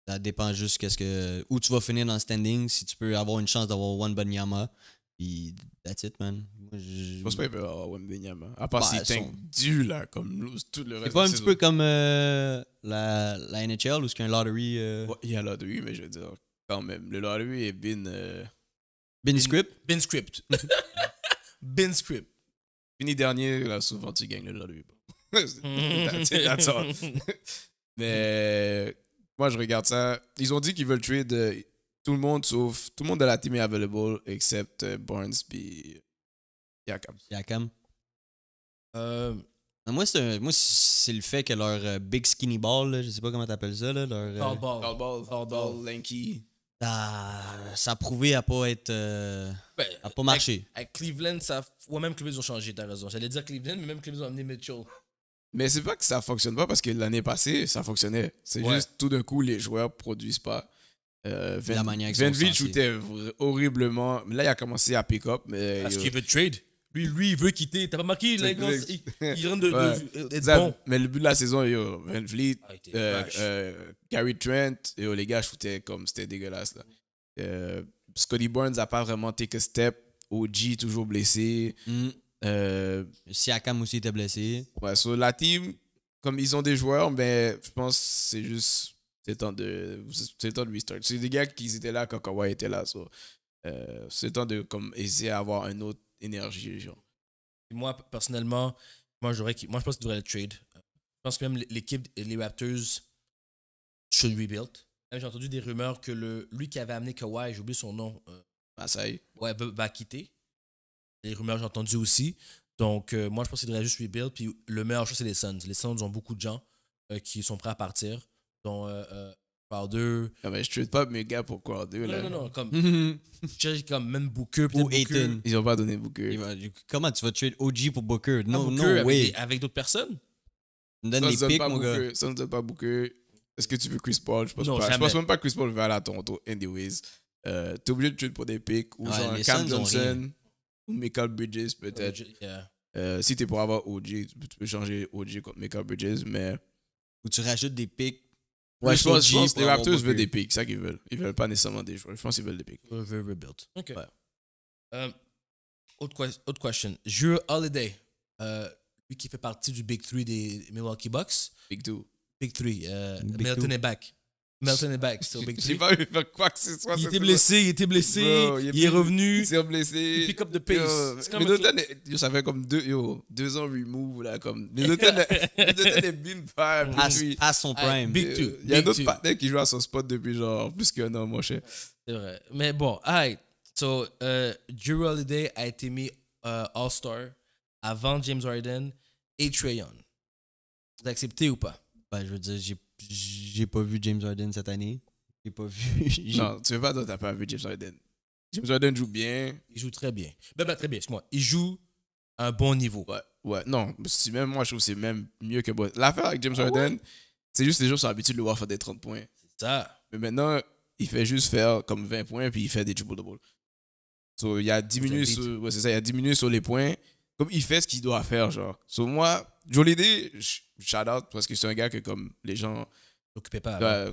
Ça dépend juste qu'est-ce que où tu vas finir dans le standing, si tu peux avoir une chance d'avoir One Banyama. Puis, that's it, man. Moi, je pense pas qu'il peut avoir One Banyama. À part ben, s'il est dû, là, comme tout le reste. C'est pas un petit peu comme euh, la, la, NHL ou ce y a un lottery. Euh, il y a un lottery, mais je veux dire, quand même. Le lottery est bin. Euh, bin, script Bin script. bin script. Fini dernier, là, souvent tu gagnes le lottery. that's all. Mais moi, je regarde ça. Ils ont dit qu'ils veulent tuer tout le monde sauf tout le monde de la team est available except euh, Barnes puis Yakam. Yakam. Euh, moi, c'est, moi, c'est le fait que leur euh, big skinny ball, je sais pas comment t'appelles ça, là, leur. ball. ball, lanky. ça a prouvé à pas être. Ben, à pas marcher. Cleveland, ça. Ouais, même Cleveland, ils ont changé, t'as raison. J'allais dire Cleveland, mais même Cleveland ont amené Mitchell. Mais c'est pas que ça fonctionne pas parce que l'année passée, ça fonctionnait. C'est juste tout d'un coup, les joueurs produisent pas. Euh, Van, shootait horriblement. Là, il a commencé à pick up. Mais parce euh, qu'il veut trade. Lui, lui, il veut quitter. T'as pas marqué il, il rentre de, euh, bon. Mais le but de la saison, yo, ah, euh, Van Vliet, Gary Trent, yo, les gars shootaient comme c'était dégueulasse. Là. Scotty Burns n'a pas vraiment take a step. OG toujours blessé. Mm. Si euh, Siakam aussi était blessé. Ouais, sur la team, comme ils ont des joueurs, mais ben, je pense que c'est juste. C'est temps de. C'est temps de restart. C'est des gars qui étaient là quand Kawhi était là. Euh, c'est temps de comme, essayer d'avoir une autre énergie. Moi, personnellement, moi, j'aurais, moi je pense qu'il devrait le trade. Je pense que même l'équipe, les Raptors, should rebuild. J'ai entendu des rumeurs que le, lui qui avait amené Kawhi, j'ai oublié son nom. Euh, ouais, va quitter les rumeurs j'ai entendu aussi. Donc, euh, moi, je pense qu'il devrait juste rebuild. Puis le meilleur choix, c'est les Suns. Les Suns ont beaucoup de gens euh, qui sont prêts à partir, Donc, euh, euh Crowder. Non, ah, mais je trade pas mes gars pour Crowder. Là. Non, non, non. Comme, cherche comme même Booker. Ou Aiton. Ils n'ont pas donné Booker. comment tu vas tuer OG pour Booker? Non, ah, non, avec, oui. avec d'autres personnes? ne donne les Booker, Ça ne donne pas Booker. Est-ce que tu veux Chris Paul? Je pense pas. pense même pas que Chris Paul va aller à Toronto, anyways. Euh, T'es obligé de trade pour des picks ou genre Cam Johnson ou Michael Bridges peut-être. euh, si t'es pour avoir OG, tu peux changer OG contre Michael Bridges, mais. Ou tu rajoutes des picks. Ouais, je pense, que les Raptors veulent des picks, c'est ça qu'ils veulent. Ils veulent pas nécessairement des joueurs. Je pense qu'ils veulent des picks. Ils veulent rebuild. Ok. Euh, autre, question. Jure Holiday, euh, lui qui fait partie du Big 3 des Milwaukee Bucks. Big 2. Big 3, Euh, Melton est back. Melton est back, au Big J'ai pas de faire quoi que ce soit. Il était blessé, il était blessé, il, est revenu. Il s'est blessé. Pick up the pace. C'est Middleton, ça fait comme deux, ans remove, là, comme. Middleton, est- been fire à, à son ah, prime. Big two, Il y a un partenaires autre partenaire qui joue à son spot depuis genre plus qu'un an, mon cher. C'est vrai. Mais bon, alright. So, euh, Drew Holiday a été mis euh, All-Star avant James Harden et Trae Young. Vous acceptez ou pas? Ben, je veux dire, j'ai, j'ai pas vu James Harden cette année. J'ai pas vu. Non, tu veux pas dire tu t'as pas vu James Harden. James Harden joue bien. Il joue très bien. Ben, ben, très bien, excuse-moi. Il joue à un bon niveau. Ouais, ouais. Non, si même moi, je trouve que c'est même mieux que L'affaire avec James ah Harden, c'est juste les gens sont habitués de le voir faire des 30 points. C'est ça. Mais maintenant, il fait juste faire comme 20 points, puis il fait des triple-double. il y a diminué sur, ça, il a diminué sur les points. Comme il fait ce qu'il doit faire, genre. Sur moi, Joe D, shout out, parce que c'est un gars que comme les gens. ne pas.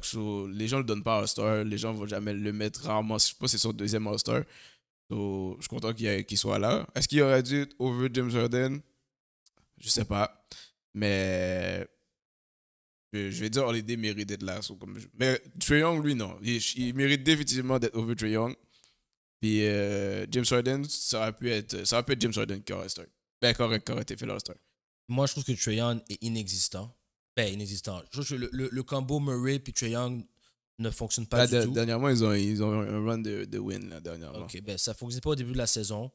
les gens le donnent pas à All-Star, les gens vont jamais le mettre rarement. Je sais pas si c'est son deuxième All-Star. je suis content qu'il soit là. Est-ce qu'il aurait dû être over James Harden Je sais pas. Mais je, vais dire Holiday mérite d'être là. mais Trae Young, lui, non. Il, mérite définitivement d'être over Trae Young. Puis euh, James Harden, ça aurait pu être, ça aurait pu James Harden qui aurait, ben, été fait All-Star moi, je trouve que Trae Young est inexistant. Ben, inexistant. Je trouve que le, le, combo Murray puis Trae Young ne fonctionne pas du tout. Dernièrement, ils ont, ils ont un run de, de win, là, dernièrement. OK, ben, ça ne fonctionnait pas au début de la saison.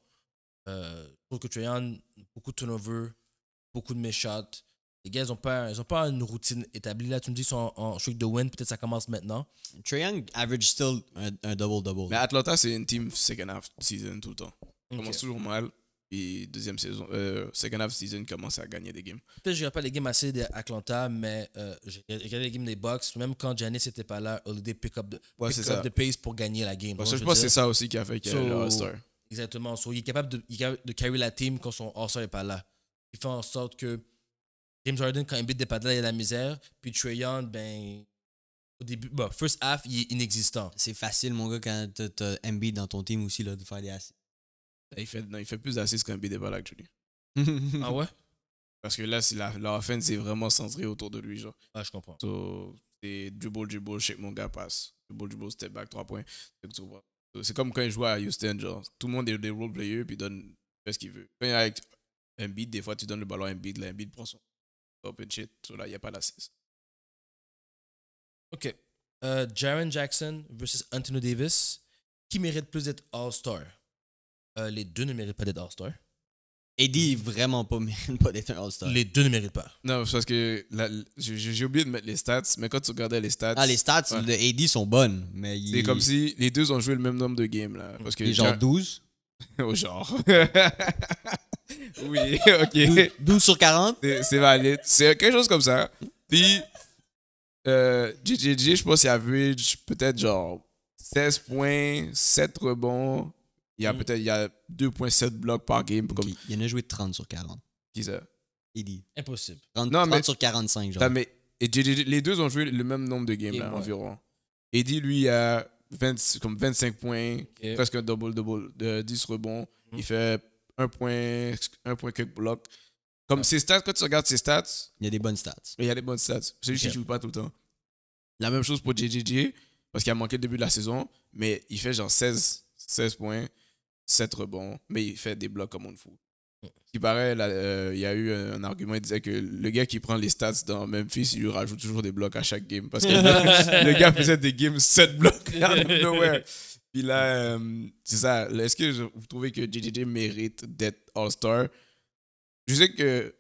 Euh, je trouve que Trae Young, beaucoup de turnover, beaucoup de méchats Les gars, ils n'ont pas, pas une routine établie. Là, tu me dis ils sont en, en de win, peut-être que ça commence maintenant. Trae Young average still un double-double. Mais Atlanta, c'est une team second half season tout le temps. Okay. Commence toujours mal, puis deuxième saison, euh, second half season, commence à gagner des games. Peut-être que je regarde pas les games assez d'Atlanta, mais euh, j'ai regardé les games des Bucks. Même quand Giannis n'était pas là, Holiday pick up the, pick up pace pour gagner la game. Parce hein, que je pense que c'est ça aussi qui a fait qu'il so, le star Exactement. il, est capable de, il carry la team quand son All-Star n'est pas là. Il fait en sorte que James Harden, quand il bite des là il y a de la misère. Puis Trey Young, ben, au début, bon, first half, il est inexistant. C'est facile, mon gars, quand t'as MB dans ton team aussi, là, de faire des il fait, non, il fait plus d'assises qu'un BD ball, actually. ah ouais? Parce que là, si la, est vraiment centrée autour de lui, genre. Ah, je comprends. du c'est dribble, dribble, shake mon gars, passe. Dribble, dribble, step back, trois points. C'est comme quand il joue à Houston, genre. Tout le monde est des role players, puis donne fait ce qu'il veut. Quand il y a un beat, des fois, tu donnes le ballon à un beat, là, un beat prend son open shit. là, il n'y a pas d'assises Ok. Euh, Jaren Jackson versus Anthony Davis. Qui mérite plus d'être All-Star? Euh, les deux ne méritent pas d'être All-Star. Eddie, vraiment pas mérite pas d'être All-Star. Les deux ne méritent pas. Non, parce que j'ai- oublié de mettre les stats, mais quand tu regardais les stats, Ah, les stats Ouais. de sont bonnes, mais c'est comme si les deux ont joué le même nombre de games. Là, parce genre 12. au genre. oui, ok. 12 sur 40. C'est- valide. C'est quelque chose comme ça. Puis, euh, JJJ, je pense qu'il vu peut-être genre 16 points, 7 rebonds, il y a mm. peut-être 2,7 blocs par game. il Comme... Il en a joué 30 sur 40. Qui ça Impossible. 30, sur 45, genre. les deux ont joué le même nombre de games, là, ouais. environ. Eddie, lui, a comme 25 points, presque un double-double, de 10 rebonds. Il mm. fait 1 point, 1 point quelques blocs. Comme ses stats, quand tu regardes ses stats. Il y a des bonnes stats. Il y a des bonnes stats. celui-ci ne joue pas tout le temps. La même chose pour JJJ, parce qu'il a manqué le début de la saison, mais il fait genre 16, 16 points. 7 rebonds, mais il fait des blocs comme on fou. qui paraît, il y a eu un, argument, il disait que le gars qui prend les stats dans Memphis, il lui rajoute toujours des blocs à chaque game. Parce que le, gars faisait des games 7 blocs Puis là, euh, c'est ça. Est-ce que vous trouvez que JJJ mérite d'être All-Star? Je sais que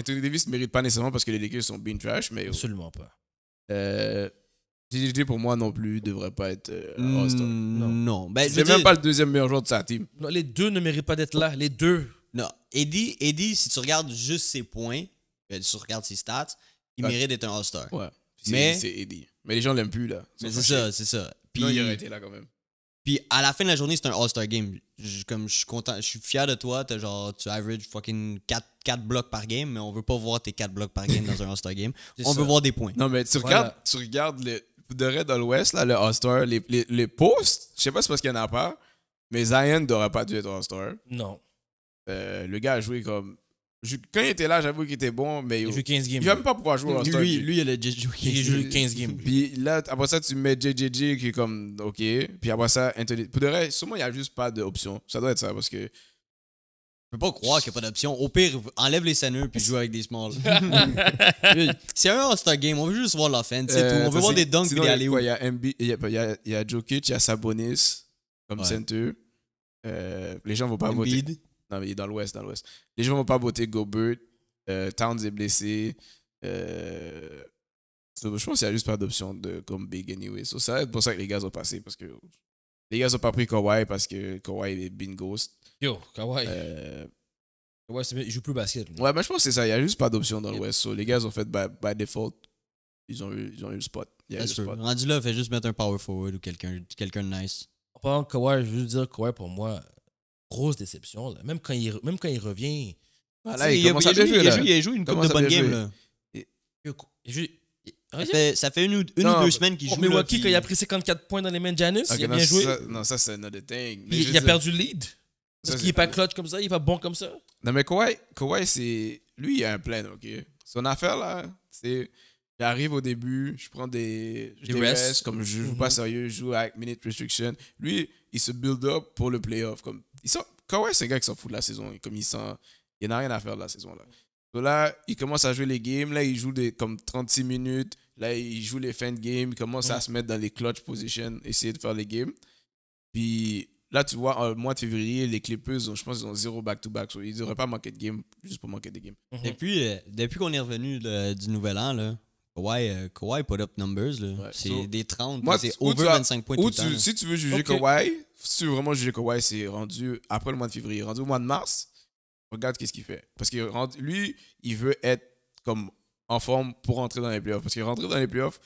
Anthony Davis ne mérite pas nécessairement parce que les Lakers sont bien trash, mais. Absolument pas. Euh, JJJ pour moi non plus devrait pas être un euh, All-Star. Hmm, non. non. Ben, c'est même pas le deuxième meilleur joueur de sa team. Non, les deux ne méritent pas d'être là. Les deux. Non, Eddie, Eddie, si tu regardes juste ses points, euh, si tu regardes ses stats, il mérite d'être un All-Star. Ouais. Mais- C'est Eddie. Mais les gens l'aiment plus, là. c'est ça, c'est ça. Non, il aurait été là quand même. puis à la fin de la journée, c'est un All-Star game. comme je suis content, je suis fier de toi. genre, tu average fucking 4, blocs par game, mais on veut pas voir tes 4 blocs par game dans un All-Star game. On veut voir des points. Non, mais tu regardes, tu regardes le- de Red dans l'Ouest, le All-Star, les, les, les posts, je sais pas si c'est parce qu'il y en a pas, mais Zion n'aurait pas dû être All-Star. Non. Euh, le gars a joué comme. quand il était là, j'avoue qu'il était bon, mais il, joue 15 games. Il même pas pouvoir jouer All-Star. Lui, lui, il a joué 15, joue 15 games. Puis là, après ça, tu mets JJJ qui est comme OK. Puis après ça, Anthony. Pour de sûrement, il n'y a juste pas d'option. Ça doit être ça parce que peux pas croire qu'il n'y a pas d'option. Au pire, enlève les sanneux puis joue avec des smalls. c'est un all Game. On veut juste voir fin, C'est euh, tout. On veut voir des dunks et aller où. Il y a MB, il y a, y, a, y a Jokic, il y a Sabonis comme ouais. center. Euh, les gens vont pas voter. Non, mais il est dans l'ouest, dans l'ouest. Les gens vont pas voter Gobert. Euh, Towns est blessé. Euh, je pense qu'il n'y a juste pas d'option de, comme Big anyway. ça, c'est pour ça que les gars ont passé parce que les gars n'ont pas pris Kawhi parce que Kawhi est bingo. Yo, Kawhi. Euh, Kawhi, il joue plus basket. Ouais, mais je pense que c'est ça. Il n'y a juste pas d'option dans le l'Ouest. So, les gars ont fait by, default. Ils ont eu, ils ont eu le spot. Rendu là, fait juste mettre un power forward ou quelqu'un de nice. Par exemple, Kawhi, je veux dire, Kawhi, pour moi, grosse déception. Même, quand il, même quand il revient. Ah, il, a, il, a, joué, il, il une coupe de bonne game. Ah, ça fait, une ou, une deux semaines qu'il joue. Milwaukee, quand il a pris 54 points dans les mains de Janus, ah, il a bien joué. non, ça, c'est another thing. Mais il, a perdu le lead. Parce qu'il n'est pas clutch comme ça, il n'est pas bon comme ça. Non, mais Kawhi, Lui, il a un plan, OK? Son affaire, là, c'est. J'arrive au début, je prends des, des restes, comme je joue mhm. pas sérieux, je joue avec minute restriction. Lui, il se build up pour le playoff. Comme, Kawhi, c'est un gars qui s'en fout de la saison. Comme il sent, il n'a rien à faire de la saison. Là. Donc là, il commence à jouer les games. Là, il joue des, comme 36 minutes. Là, il joue les fins de game, il commence à mm. se mettre dans les clutch positions, essayer de faire les games. Puis là, tu vois, en mois de février, les Clippers, je pense ils ont zéro back-to-back. ils n'auraient pas manqué de game juste pour manquer des games. Mm-hmm. Et puis, euh, depuis qu'on est revenu du nouvel an, là, Kawhi, euh, Kawhi put up numbers. C'est des 30, c'est over 25 points tout tu, temps. Si tu veux juger Kawhi, si tu veux vraiment juger Kawhi, c'est rendu après le mois de février. Rendu au mois de mars, regarde qu'est-ce qu'il fait. Parce que lui, il veut être comme en forme pour rentrer dans les playoffs. Parce que rentrer dans les playoffs,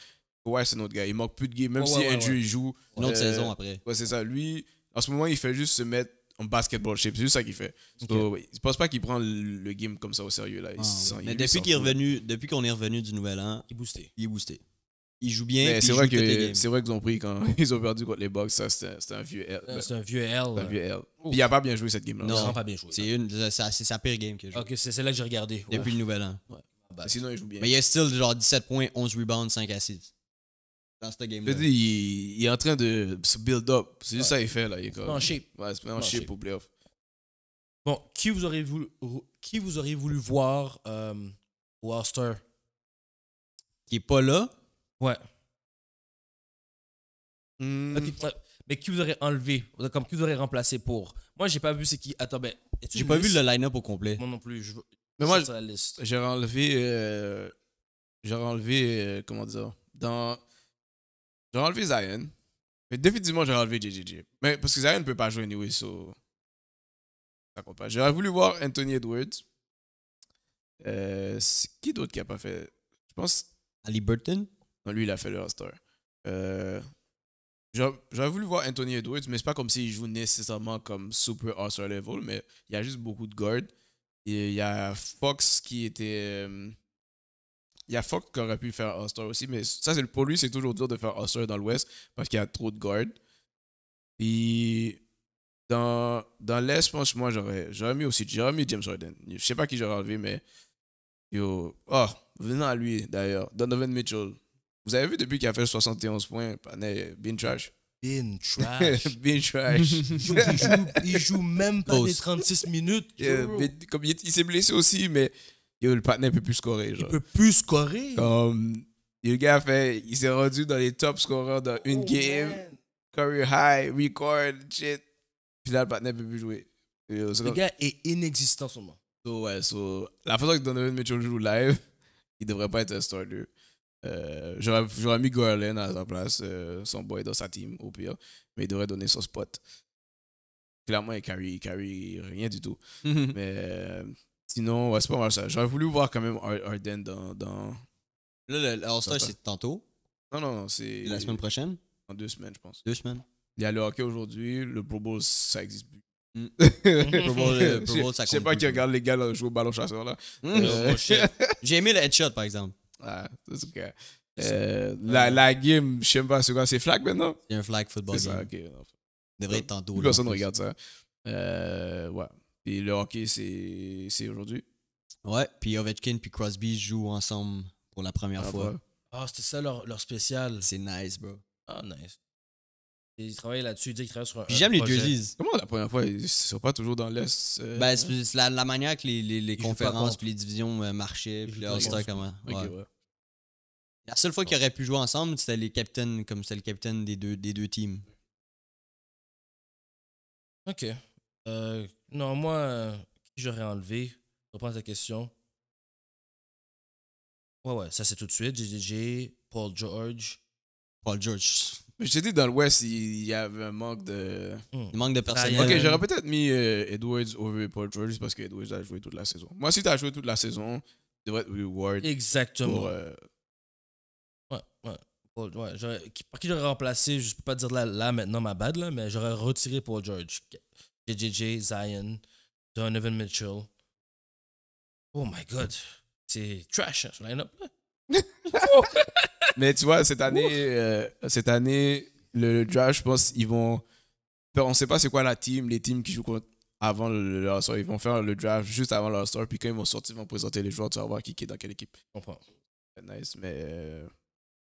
ouais, c'est notre gars. Il manque plus de game même si un Andrew il joue. Une autre euh, saison après. Ouais, c'est ça. Lui, en ce moment, il fait juste se mettre en basketball shape. C'est juste ça qu'il fait. Okay. je pense pas qu'il prend le game comme ça au sérieux. Là. Ah, mais depuis qu'il est revenu, depuis qu'on est revenu du nouvel an, il est boosté. Il est boosté. Il joue bien. C'est vrai, que, c'est vrai qu'ils ont pris quand ils ont perdu contre les Bucks. Ça, c'était, un vieux L. C'est un vieux L. Un vieux L. Puis il a pas bien joué cette game-là. Non, pas bien joué. C'est, sa pire game que j'ai Ok, c'est celle-là que j'ai regardée. Depuis le nouvel an. Bah, sinon, il joue bien. Mais il a still genre 17 points, 11 rebounds, 5 assists. Dans cette game-là. Il, est en train de se build up. C'est juste ça qu'il fait là. Il est en shape. Ouais, c'est pas en shape au playoff. Bon, qui vous auriez voulu, qui vous auriez voulu voir euh, au Qui est pas là Ouais. Hmm. mais qui vous auriez enlevé Comme qui vous auriez remplacé pour Moi, j'ai pas vu c'est qui. Attends, ben. J'ai pas vu le line-up au complet. Moi non plus. Je, mais moi, j'ai enlevé. Euh, j'ai enlevé. Euh, comment dire Dans. j'ai enlevé Zion. Mais définitivement, j'ai enlevé JJJ. Mais parce que Zion ne peut pas jouer anyway, so. Ça compte pas. J'aurais voulu voir Anthony Edwards. Euh, qui d'autre qui a pas fait Je pense. Ali Burton Non, lui, il a fait le roster. Euh. J'aurais voulu voir Anthony Edwards, mais c'est pas comme s'il joue nécessairement comme super all level, mais il y a juste beaucoup de guards. Il y a Fox qui était. Euh, il y a Fox qui aurait pu faire Oster aussi, mais ça, c'est pour lui, c'est toujours dur de faire Oscar dans l'Ouest parce qu'il y a trop de guards. Puis dans, dans l'Est, je moi, j'aurais, mis aussi Jeremy James Jordan. Je sais pas qui j'aurais enlevé, mais. Oh, venant à lui d'ailleurs, Donovan Mitchell. Vous avez vu depuis qu'il a fait 71 points, Panay, bien trash. Bin trash. bin trash. Il joue, même pas les 36 minutes. comme il, s'est blessé aussi, mais le partner peut plus scorer. Genre. Il peut plus scorer. Comme, le gars fait, il s'est rendu dans les top scoreurs dans une oh, game. Career high, record, shit. Puis là, le partner peut plus jouer. le gars est inexistant en ce moment. So, ouais, la façon dont Donovan Mitchell joue live, il devrait pas être un starter. Euh, J'aurais mis Gorlin à sa place. Euh, son boy dans sa team, au pire. Mais il devrait donner son spot. Clairement, il carry, carry rien du tout. Mhm. Mais euh, sinon, ouais, c'est pas mal ça. J'aurais voulu voir quand même Arden dans. Là, le All-Star, c'est tantôt. Non, non, C'est la semaine prochaine En deux semaines, je pense. Deux semaines. Il y a le hockey aujourd'hui. Le Pro Bowl, ça existe plus. Mm. Pro le Pro Bowl, ça Je sais pas qui regarde les gars jouer au ballon chasseur là. Mm. Euh, oh, J'ai aimé le headshot par exemple. Ah, c'est ok euh, la, euh, la, game, je sais pas c'est quoi, c'est flag maintenant? C'est un flag football. C'est ça, ok. Devrait être tantôt. Plus personne regarde ça. Euh, ouais. Puis le hockey, c'est aujourd'hui. Ouais, puis Ovechkin puis Crosby jouent ensemble pour la première ah, fois. Ah, c'était ça leur, leur spécial. C'est nice, bro. Ah, nice. Il travaille là-dessus, il dit qu'il sur un. J'aime les deux jerseys. Comment la première fois, ils sont pas toujours dans l'Est euh, Ben, hein? c'est la, manière que les, conférences puis les divisions euh, marchaient, puis le roster, comment. Ouais. ouais. La seule fois qu'ils auraient pu jouer ensemble, c'était les captains, comme c'était le capitaine des deux, des deux teams. Ok. Euh, non, moi, euh, qui j'aurais enlevé Reprends ta question. Ouais, ouais, ça c'est tout de suite. JJJ, Paul George. Paul George. Mais je t'ai dit, dans l'Ouest, il y avait un manque de. Il hmm. manque de personnel. Ah, ok, j'aurais peut-être mis euh, Edwards over Paul George parce que Edwards a joué toute la saison. Moi, si tu as joué toute la saison, tu devrais être reward. Exactement. Pour, euh, Ouais, ouais. Paul, ouais j'aurais... par qui j'aurais remplacé, je peux pas dire là, maintenant ma bad, là, mais j'aurais retiré Paul George. JJJ, Zion, Donovan Mitchell. Oh my god, c'est trash hein, ce line-up là. Mais tu vois, cette année, euh, cette année le, draft, je pense, ils vont. Ben, on ne sait pas c'est quoi la team, les teams qui jouent avant le, leur Ils vont faire le draft juste avant leur star Puis quand ils vont sortir, ils vont présenter les joueurs. Tu vas voir qui, est dans quelle équipe. Je Nice, mais. Euh,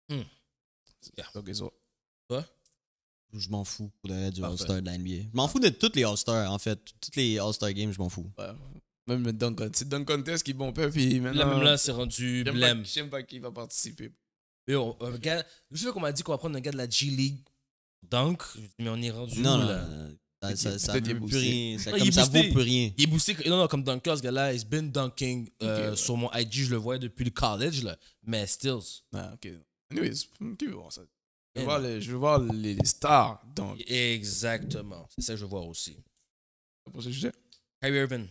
hmm. Je m'en fous du All-Star de la NBA. Je m'en fous de toutes les All-Stars, en fait. Toutes les All-Star games, je m'en fous. Même le dunk contest. C'est dunk contest qui bon peu puis maintenant... Là, même là, c'est rendu blême. J'aime pas qui va participer. Mais on, un euh, gars, je sais qu'on m'a dit qu'on va prendre un gars de la G-League dunk, mais on est rendu non, où, là? ça, ça, ça, vaut plus rien. Ça, comme ça vaut plus rien. Il est boosté. Non, non, comme dunker, ce gars-là, il been dunking euh, sur mon IG, je le voyais depuis le college, là. Mais stills. Ah, ok. Anyways, qui veut voir ça? Je veux eh voir, les, je veux voir les, stars, donc. Exactement. C'est ça que je veux voir aussi. Pour ce sujet? Kyrie Irving.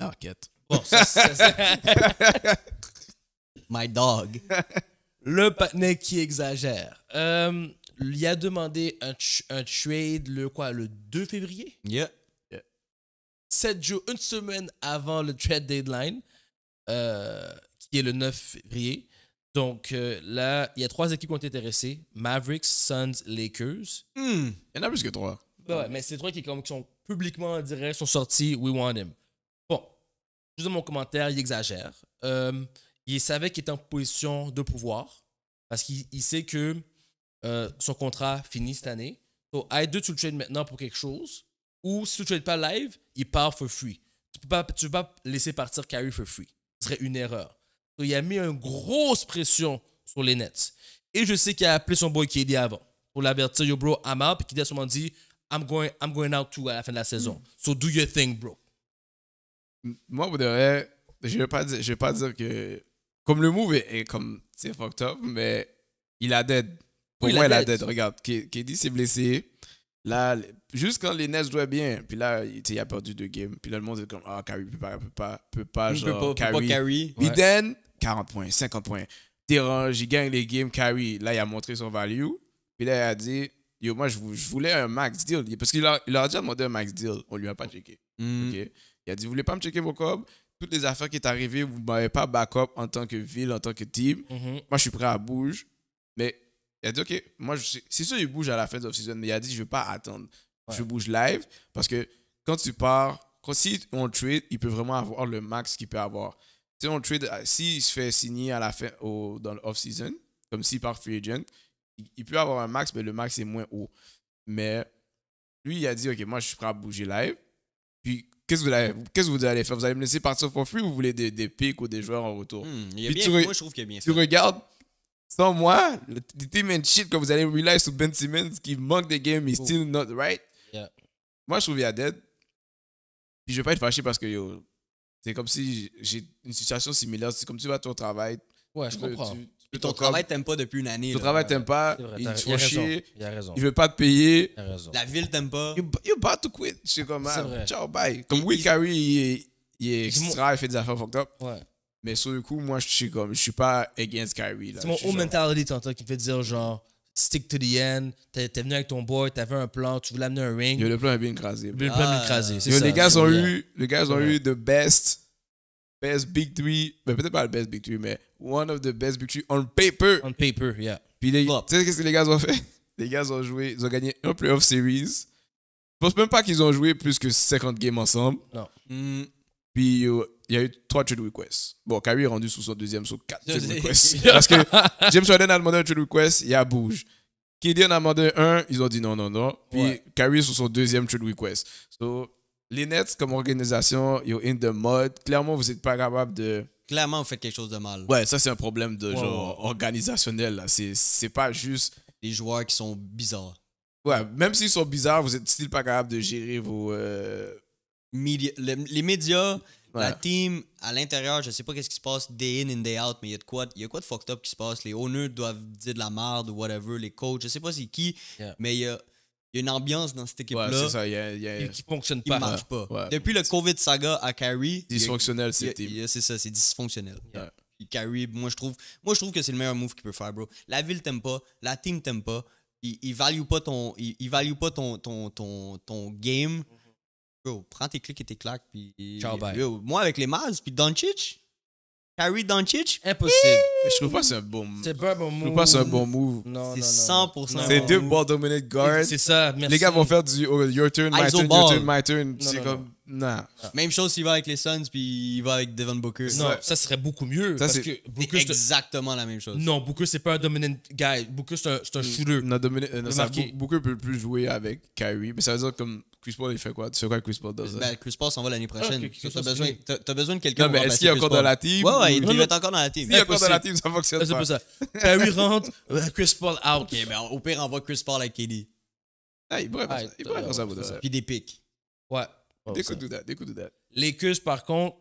Bon, oh, ça, My dog. Le patinet qui exagère. Euh, il a demandé un, trade le quoi le 2 février. Yeah. Sept jours, une semaine avant le trade deadline, euh, qui est le 9 février. Donc euh, là, il y a trois équipes qui ont été intéressées Mavericks, Suns, Lakers. Hmm. Il y en a plus que trois. Ouais, mais c'est trois qui, qui sont publiquement, en direct, sont sortis We Want Him juste dans mon commentaire, il exagère. Euh, il savait qu'il était en position de pouvoir parce qu'il sait que euh, son contrat finit cette année. So, I tu le trades maintenant pour quelque chose ou si tu ne trades pas live, il part for free. Tu ne peux, peux, pas laisser partir Kyrie for free. Ce serait une erreur. Donc, il a mis une grosse pression sur les Nets. Et je sais qu'il a appelé son boy KD avant pour l'avertir, yo bro, I'm out. Puis KD a sûrement dit, I'm going, I'm going out too à la fin de la saison. Mm. So do your thing, bro moi, vous je ne pas vais pas dire que. Comme le move est, comme. C'est fucked up, mais il a dead. Pour moi, il a dead. Regarde, KD s'est blessé. Là, juste quand les Nets jouaient bien, puis là, il a perdu deux games. Puis là, le monde est comme, ah, oh, peut pas, peut pas, peut pas, peut pas, carry. Puis then, 40 points, 50 points. Dérange, il gagne les games, carry, Là, il a montré son value. Puis là, il a dit, yo, moi, je, voulais un max deal. Parce qu'il a, il a déjà demandé un max deal. On lui a pas checké. Mm. Il a dit, vous voulez pas me checker vos cobs? Toutes les affaires qui est arrivées, vous m'avez pas backup en tant que ville, en tant que team. Mhm. Moi, je suis prêt à bouger. Mais il a dit, OK, moi, c'est sûr, il bouge à la fin de l'off-season, mais il a dit, je veux pas attendre. Je bouge live parce que quand tu pars, quand, si on trade, il peut vraiment avoir le max qu'il peut avoir. Si on trade, euh, s'il se fait signer à la fin, au, dans l'off-season, comme si part free agent, il, il peut avoir un max, mais le max est moins haut. Mais lui, il a dit, OK, moi, je suis prêt à bouger live. Puis qu'est-ce que vous allez, qu'est-ce que vous allez faire Vous allez me laisser partir au free ou vous voulez des, des pics ou des joueurs en retour hmm, il y a bien, Moi, je trouve qu'il y a bien Tu regardes, sans moi, le team and shit quand vous allez rely sur Ben Simmons qui manque des games, is still not right. Moi, je trouve qu'il y a dead. Puis je vais pas être fâché parce que c'est comme si j'ai une situation similaire. C'est comme si tu vas à ton travail. Ouais, je comprends ton, ton travail, t'aime pas depuis une année. Ton là, travail, t'aime pas. il te fait chier. Il a veut pas te payer. La ville, t'aime pas. You, you about to quit. C'est comme, ah, vrai. ciao, bye. Comme Will Carey, il, est extra, il fait des affaires fucked up. Ouais. Mais sur le coup, moi, je suis comme, je suis pas against Kyrie. C'est mon haut mentality tantôt qui me fait dire genre, stick to the end. T'es venu avec ton boy, t'avais un plan, tu voulais amener un ring. le plan est bien écrasé. Le plan est bien ah. écrasé. Les gars ont eu, les gars ont eu the best best big three, mais peut-être pas le best big three, mais one of the best big three on paper. On paper, yeah. Puis les, tu sais ce que les gars ont fait? Les gars ont joué, ils ont gagné un playoff series. Je pense même pas qu'ils ont joué plus que 50 games ensemble. Non. Hmm. Puis euh, il y a eu trois trade requests. Bon, Kyrie est rendu sur son deuxième sur quatre trade requests. Parce que James Harden a demandé un trade request, il y a bouge. en a demandé un, ils ont dit non, non, non. Puis Kyrie sur son deuxième trade request. So, les Nets, comme organisation, you're in the mode. Clairement, vous n'êtes pas capable de. Clairement, vous faites quelque chose de mal. Ouais, ça, c'est un problème de genre organisationnel. C'est pas juste. Les joueurs qui sont bizarres. Ouais, même s'ils sont bizarres, vous êtes still pas capable de gérer vos. Euh, les médias, la team, à l'intérieur, je sais pas qu'est-ce qui se passe day in and day out, mais il y a quoi, de fucked up qui se passe. Les owners doivent dire de la merde ou whatever, les coachs, je sais pas c'est qui, mais il y a il y a une ambiance dans cette équipe-là. Ouais, a, Qui fonctionne pas. Il marche pas. Depuis le COVID saga à Carrie. Dysfonctionnel, c'est C'est ça, c'est dysfonctionnel. Yeah. Carrie, moi je trouve, moi je trouve que c'est le meilleur move qu'il peut faire, bro. La ville t'aime pas, la team t'aime pas, il, ne value pas ton, ton, ton, ton, ton game. Mm-hmm. Bro, prends tes clics et tes claques puis. Ciao, bye. moi avec les Mavs puis Doncic, le Doncic Impossible. Je trouve pas c'est un bon move. C'est pas un bon move. Je trouve pas c'est un bon move. Non, c'est 100%. C'est deux ball dominant guards. C'est ça, merci. Les gars vont faire du oh, your turn, my turn, your turn, my turn. C'est comme non. Ah. Même chose s'il va avec les Suns puis il va avec Devin Booker. Non, ça serait beaucoup mieux parce que Booker exactement la même chose. Non, Booker c'est pas un dominant guy. Booker c'est un, un mm. shooter. Non, dominant, euh, Booker peut plus jouer avec Kyrie, mais ça veut dire comme Chris Paul, il fait quoi? Tu sais quoi Chris Paul does Ben, Chris Paul s'en va l'année prochaine. Ah, okay, t'as besoin, t'as besoin de quelqu'un. Non, mais est-ce qu'il est encore dans la team? Ouais, ouais, il est encore dans la team. Si S'il est ben, encore dans la team, ça fonctionne. C'est pas ça. Perry ben rentre, euh, Chris Paul out. Ok, mais ben, au pire, on envoie Chris Paul à KD. Ah, il pourrait faire ah, ça. Il pourrait faire ça. Puis des pics. Ouais. Des coups de that. Des coups Les Cus, par contre,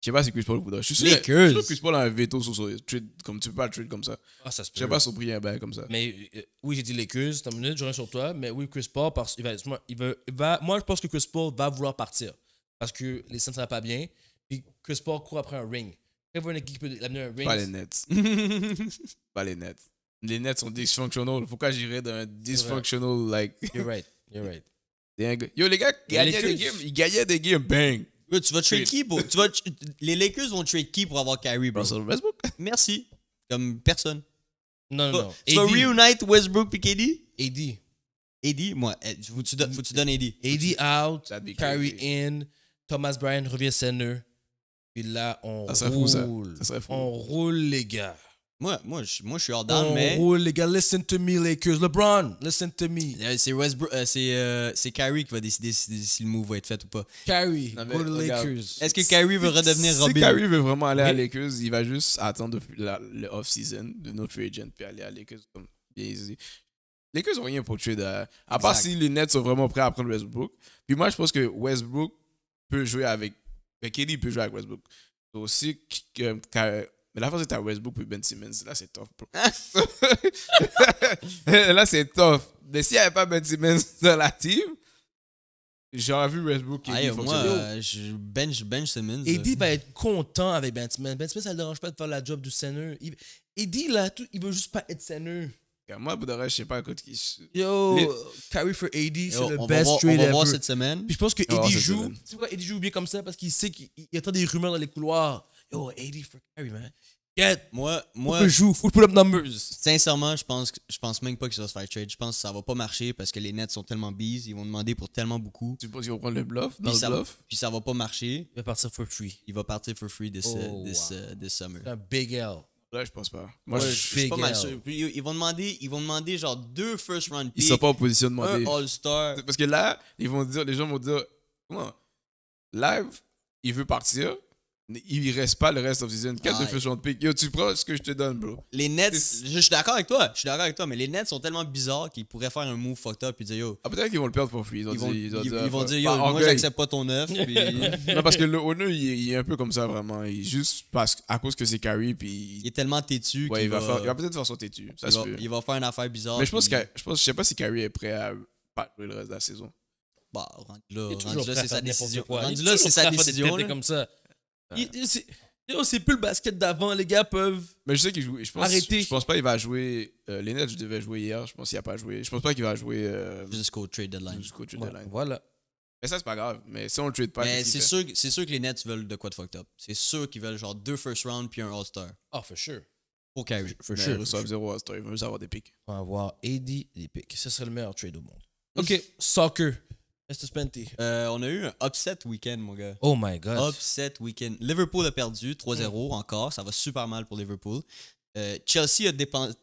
je sais pas si Chris Paul voudrait. Je suis sûr que Chris Paul a un veto sur son trade. Comme tu peux pas le trade comme ça. Ah, ça se Je sais pas surpris un bail comme ça. Mais euh, oui, j'ai dit les queues. T'as une minute, je reviens sur toi. Mais oui, Chris Paul, parce, il va, moi, je pense que Chris Paul va vouloir partir. Parce que les Suns, ne va pas bien. Puis Chris Paul court après un ring. une équipe qui peut ring. Pas les Nets. pas les Nets. Les Nets sont dysfunctional. Pourquoi j'irais dans un dysfunctional, like. You're right. You're right. Yo, les gars, ils gagnaient des games. Ils gagnaient des games. Bang tu vas trade qui pour. Tu vas, les Lakers vont trade qui pour avoir Kyrie, bro? Westbrook? Merci. Comme personne. Non, non, non. Tu vas reunite Westbrook et KD? AD. AD, moi, eh, faut tu, faut tu donnes out, Kyrie in, Thomas Bryan revient center. Puis là, on roule. On roule, les gars. Moi, moi, je, moi, je suis hors down, mais. les gars. Listen to me, Lakers. LeBron, listen to me. Euh, c'est Westbrook, euh, euh, c'est Kyrie qui va décider si, le move va être fait ou pas. Kyrie, pour Lakers. Est-ce que Kyrie veut redevenir Robin? Si Kyrie veut vraiment aller à Lakers, il va juste attendre le off-season de notre agent puis aller à Lakers. comme Bien easy. Lakers n'ont rien pour tuer À, part si les Nets sont vraiment prêts à prendre Westbrook. Puis moi, je pense que Westbrook peut jouer avec. Ben, Kelly peut jouer avec Westbrook. aussi que mais la force est à Westbrook puis Ben Simmons. Là, c'est tough, ah, là, c'est tough. Mais s'il n'y avait pas Ben Simmons dans la team, j'aurais vu Westbrook qui euh, Ben moi, je ben Simmons. Eddie euh. va être content avec Ben Simmons. Ben Simmons, ça ne le dérange pas de faire la job du center. Eddie, là, il veut juste pas être seigneur. Moi, bout de moment, je sais pas côté qui. Yo, Carry for Eddie, c'est le best trade ever. On va voir cette semaine. je pense que Eddie joue. Tu pourquoi Eddie joue bien comme ça parce qu'il sait qu'il y a tant des rumeurs dans les couloirs. Yo, 80 for carry, man. Get! Moi, moi. je joue, faut up numbers. Sincèrement, je pense, je pense même pas qu'il va se faire trade. Je pense que ça va pas marcher parce que les Nets sont tellement bees ils vont demander pour tellement beaucoup. Tu penses qu'ils vont prendre le bluff dans le bluff? puis ça va pas marcher. Il va partir for free. Il va partir for free this, oh, uh, uh, this, summer. C'est un big L. Là, je pense pas. Moi, je, je suis pas mal sûr. Ils vont demander, ils vont demander genre deux first round picks. Ils sont pas en position de demander. Un All-Star. Parce que là, ils vont dire, les gens vont dire, comment? Live, il veut partir il reste pas le reste of season. 4 de feu sur de Yo, tu prends ce que je te donne, bro. Les Nets, je suis d'accord avec toi. Je suis d'accord avec toi, mais les Nets sont tellement bizarres qu'ils pourraient faire un move fucked up et dire yo. Ah, peut-être qu'ils vont le perdre pour free. Ils, vont, ah, dire, yo, moi j'accepte pas ton œuf. non, parce que le honneur il, est un peu comme ça, vraiment. Il juste parce à cause que c'est Carrie. Puis... Il est tellement têtu. Ouais, il, va, peut-être faire son têtu. Ça il, se va, il va faire une affaire bizarre. Mais je pense, que, je pense, je sais pas si Carrie est prêt à pas le reste de la saison bah, rendu là, c'est sa décision. Rendu là, c'est sa décision. comme ça. Il- c'est- plus le basket d'avant, les gars peuvent. Mais je sais qu'il joue. Je pense, je pense pas qu'il va jouer. Euh, les Nets, je devais jouer hier. Je pense qu'il a pas joué. Je pense pas qu'il va jouer euh, jusqu'au trade deadline. jusqu'au trade deadline. Voilà. Mais ça, c'est pas grave. Mais si on le trade pas, Mais c'est sûr, que- c'est sûr que les Nets veulent de quoi de fucked up. C'est sûr qu'ils veulent genre deux first round puis un All-Star Ah, for sure. pour For sure. ils veulent avoir des picks. On va avoir eddie et des picks. Ce serait le meilleur trade au monde. OK, soccer. Euh, on a eu un upset week-end, mon gars. Oh my God. Upset week-end. Liverpool a perdu 3-0 mm. encore. Ça va super mal pour Liverpool. Euh, Chelsea a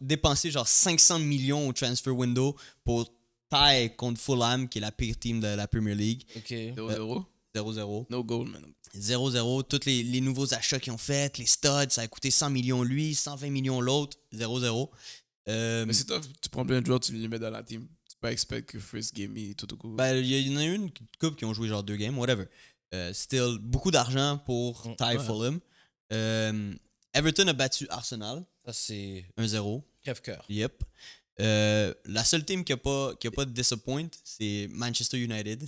dépensé genre 500 millions au transfer window pour Thai contre Fulham, qui est la pire team de la Premier League. OK. 0-0. 0-0. Euh, no goal, man. 0-0. Tous les, nouveaux achats qu'ils ont fait les studs, ça a coûté 100 millions lui, 120 millions l'autre. 0-0. Mais c'est toi, tu prends plein de joueurs, tu les mets dans la team expect que Frisk game tout au coup. Ben, il y en a eu une coupe qui ont joué genre deux games, whatever. Euh, still, beaucoup d'argent pour mm, Ty Fulham. Euh, Everton a battu Arsenal. Ça, c'est. 1-0. Crève-cœur. Yep. Euh, la seule team qui n'a pas, qui a pas de disappoint, c'est Manchester United.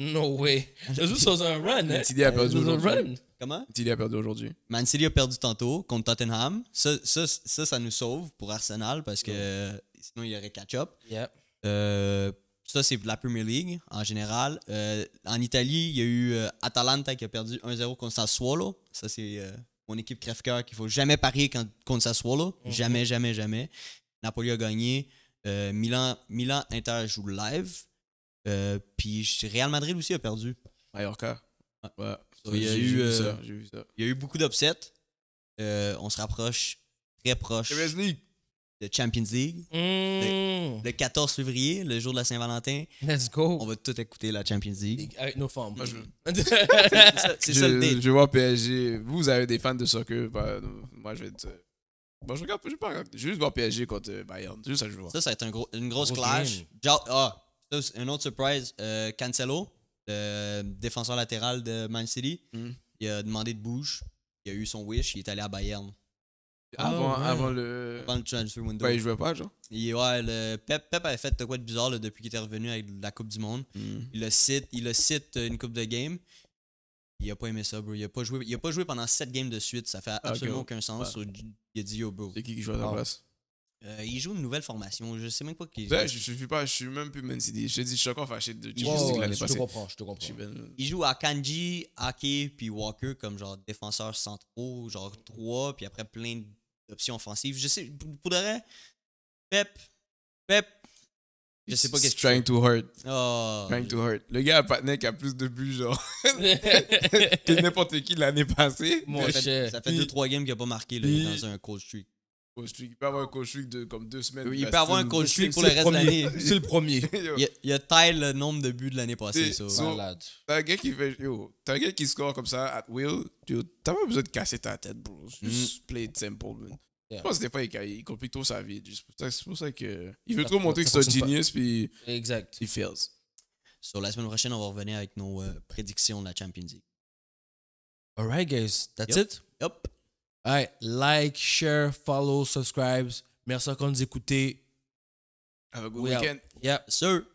No way. Eux autres sont un run. Man hein? City a perdu aujourd'hui. Comment? City a perdu aujourd'hui. Man City a perdu tantôt contre Tottenham. Ça, ça, ça, ça nous sauve pour Arsenal parce que sinon il y aurait catch-up. Yep. Euh, ça, c'est la Premier League en général. Euh, en Italie, il y a eu euh, Atalanta qui a perdu 1-0 contre Sassuolo. Ça, c'est mon équipe crève-cœur qu'il faut jamais parier contre Sassuolo. Mhm. Jamais, jamais, jamais. Napoli a gagné. Milan, Milan Inter joue live. Puis Real Madrid aussi a perdu. Mallorca. il, y a eu, beaucoup d'upsets. on se rapproche très proche de Champions League. Mmh. Le, 14 février, le jour de la Saint-Valentin. Let's go. On va tout écouter la Champions League. Avec nos formes. c'est ça, le dé. Je vois PSG. Vous avez des fans de soccer. Bah, moi, je vais être. Euh, je regarde, je pas Juste voir PSG contre euh, Bayern. Juste ça, je vois. Ça, ça va être un gros, une grosse clash. ah, un autre surprise. Euh, Cancelo, le défenseur latéral de Man City, hmm. il a demandé de bouge. Il a eu son wish. Il est allé à Bayern. Ah, avant, le. Avant le transfer window. Ouais, il jouait pas, genre. ouais, le Pep, avait fait quoi de bizarre depuis qu'il était revenu avec la Coupe du Monde. Hmm. Il, le cite, euh, une Coupe de game. Il a pas aimé ça, bro. Il a pas joué, pendant 7 games de suite. Ça fait ah, absolument aucun sens. il a dit yo, bro. C'est qui qui joue à la place euh, il joue une nouvelle formation. Je sais même pas qui. Ouais, je, je suis pas, je suis même plus Man Je te dis, je suis encore fâché de l'année Je te comprends, je te comprends. Euh, il joue à Kanji, Ake puis Walker comme genre défenseur centraux, genre 3, puis après plein de option offensive, Je sais, pour, Pep, Pep, je sais pas qu'est-ce que Trying to hurt. Oh, ah, trying to hurt. Le gars à Patney a plus de buts, genre, que n'importe qui l'année passée. ça, fait, ça fait 2-3 games qu'il a pas marqué, dans un cold streak. Il peut avoir un coach de comme deux semaines. il peut avoir un coach pour le reste de l'année. C'est le premier. il, y a taille le nombre de buts de l'année passée. t'as un gars qui fait. Yo, un qui score comme ça at will. T'as pas besoin de casser ta tête, bro. Juste mm. play it simple, man. Je pense que des fois, il, complique trop sa vie. C'est pour ça qu'il Il veut trop montrer que c'est un genius, puis. Exact. Il fails. So, la semaine prochaine, on va revenir avec nos euh, prédictions de la Champions League. Alright, guys. That's it? Yep. Right, like, share, follow, subscribe. Merci encore de nous Have a good weekend. Yeah, sir.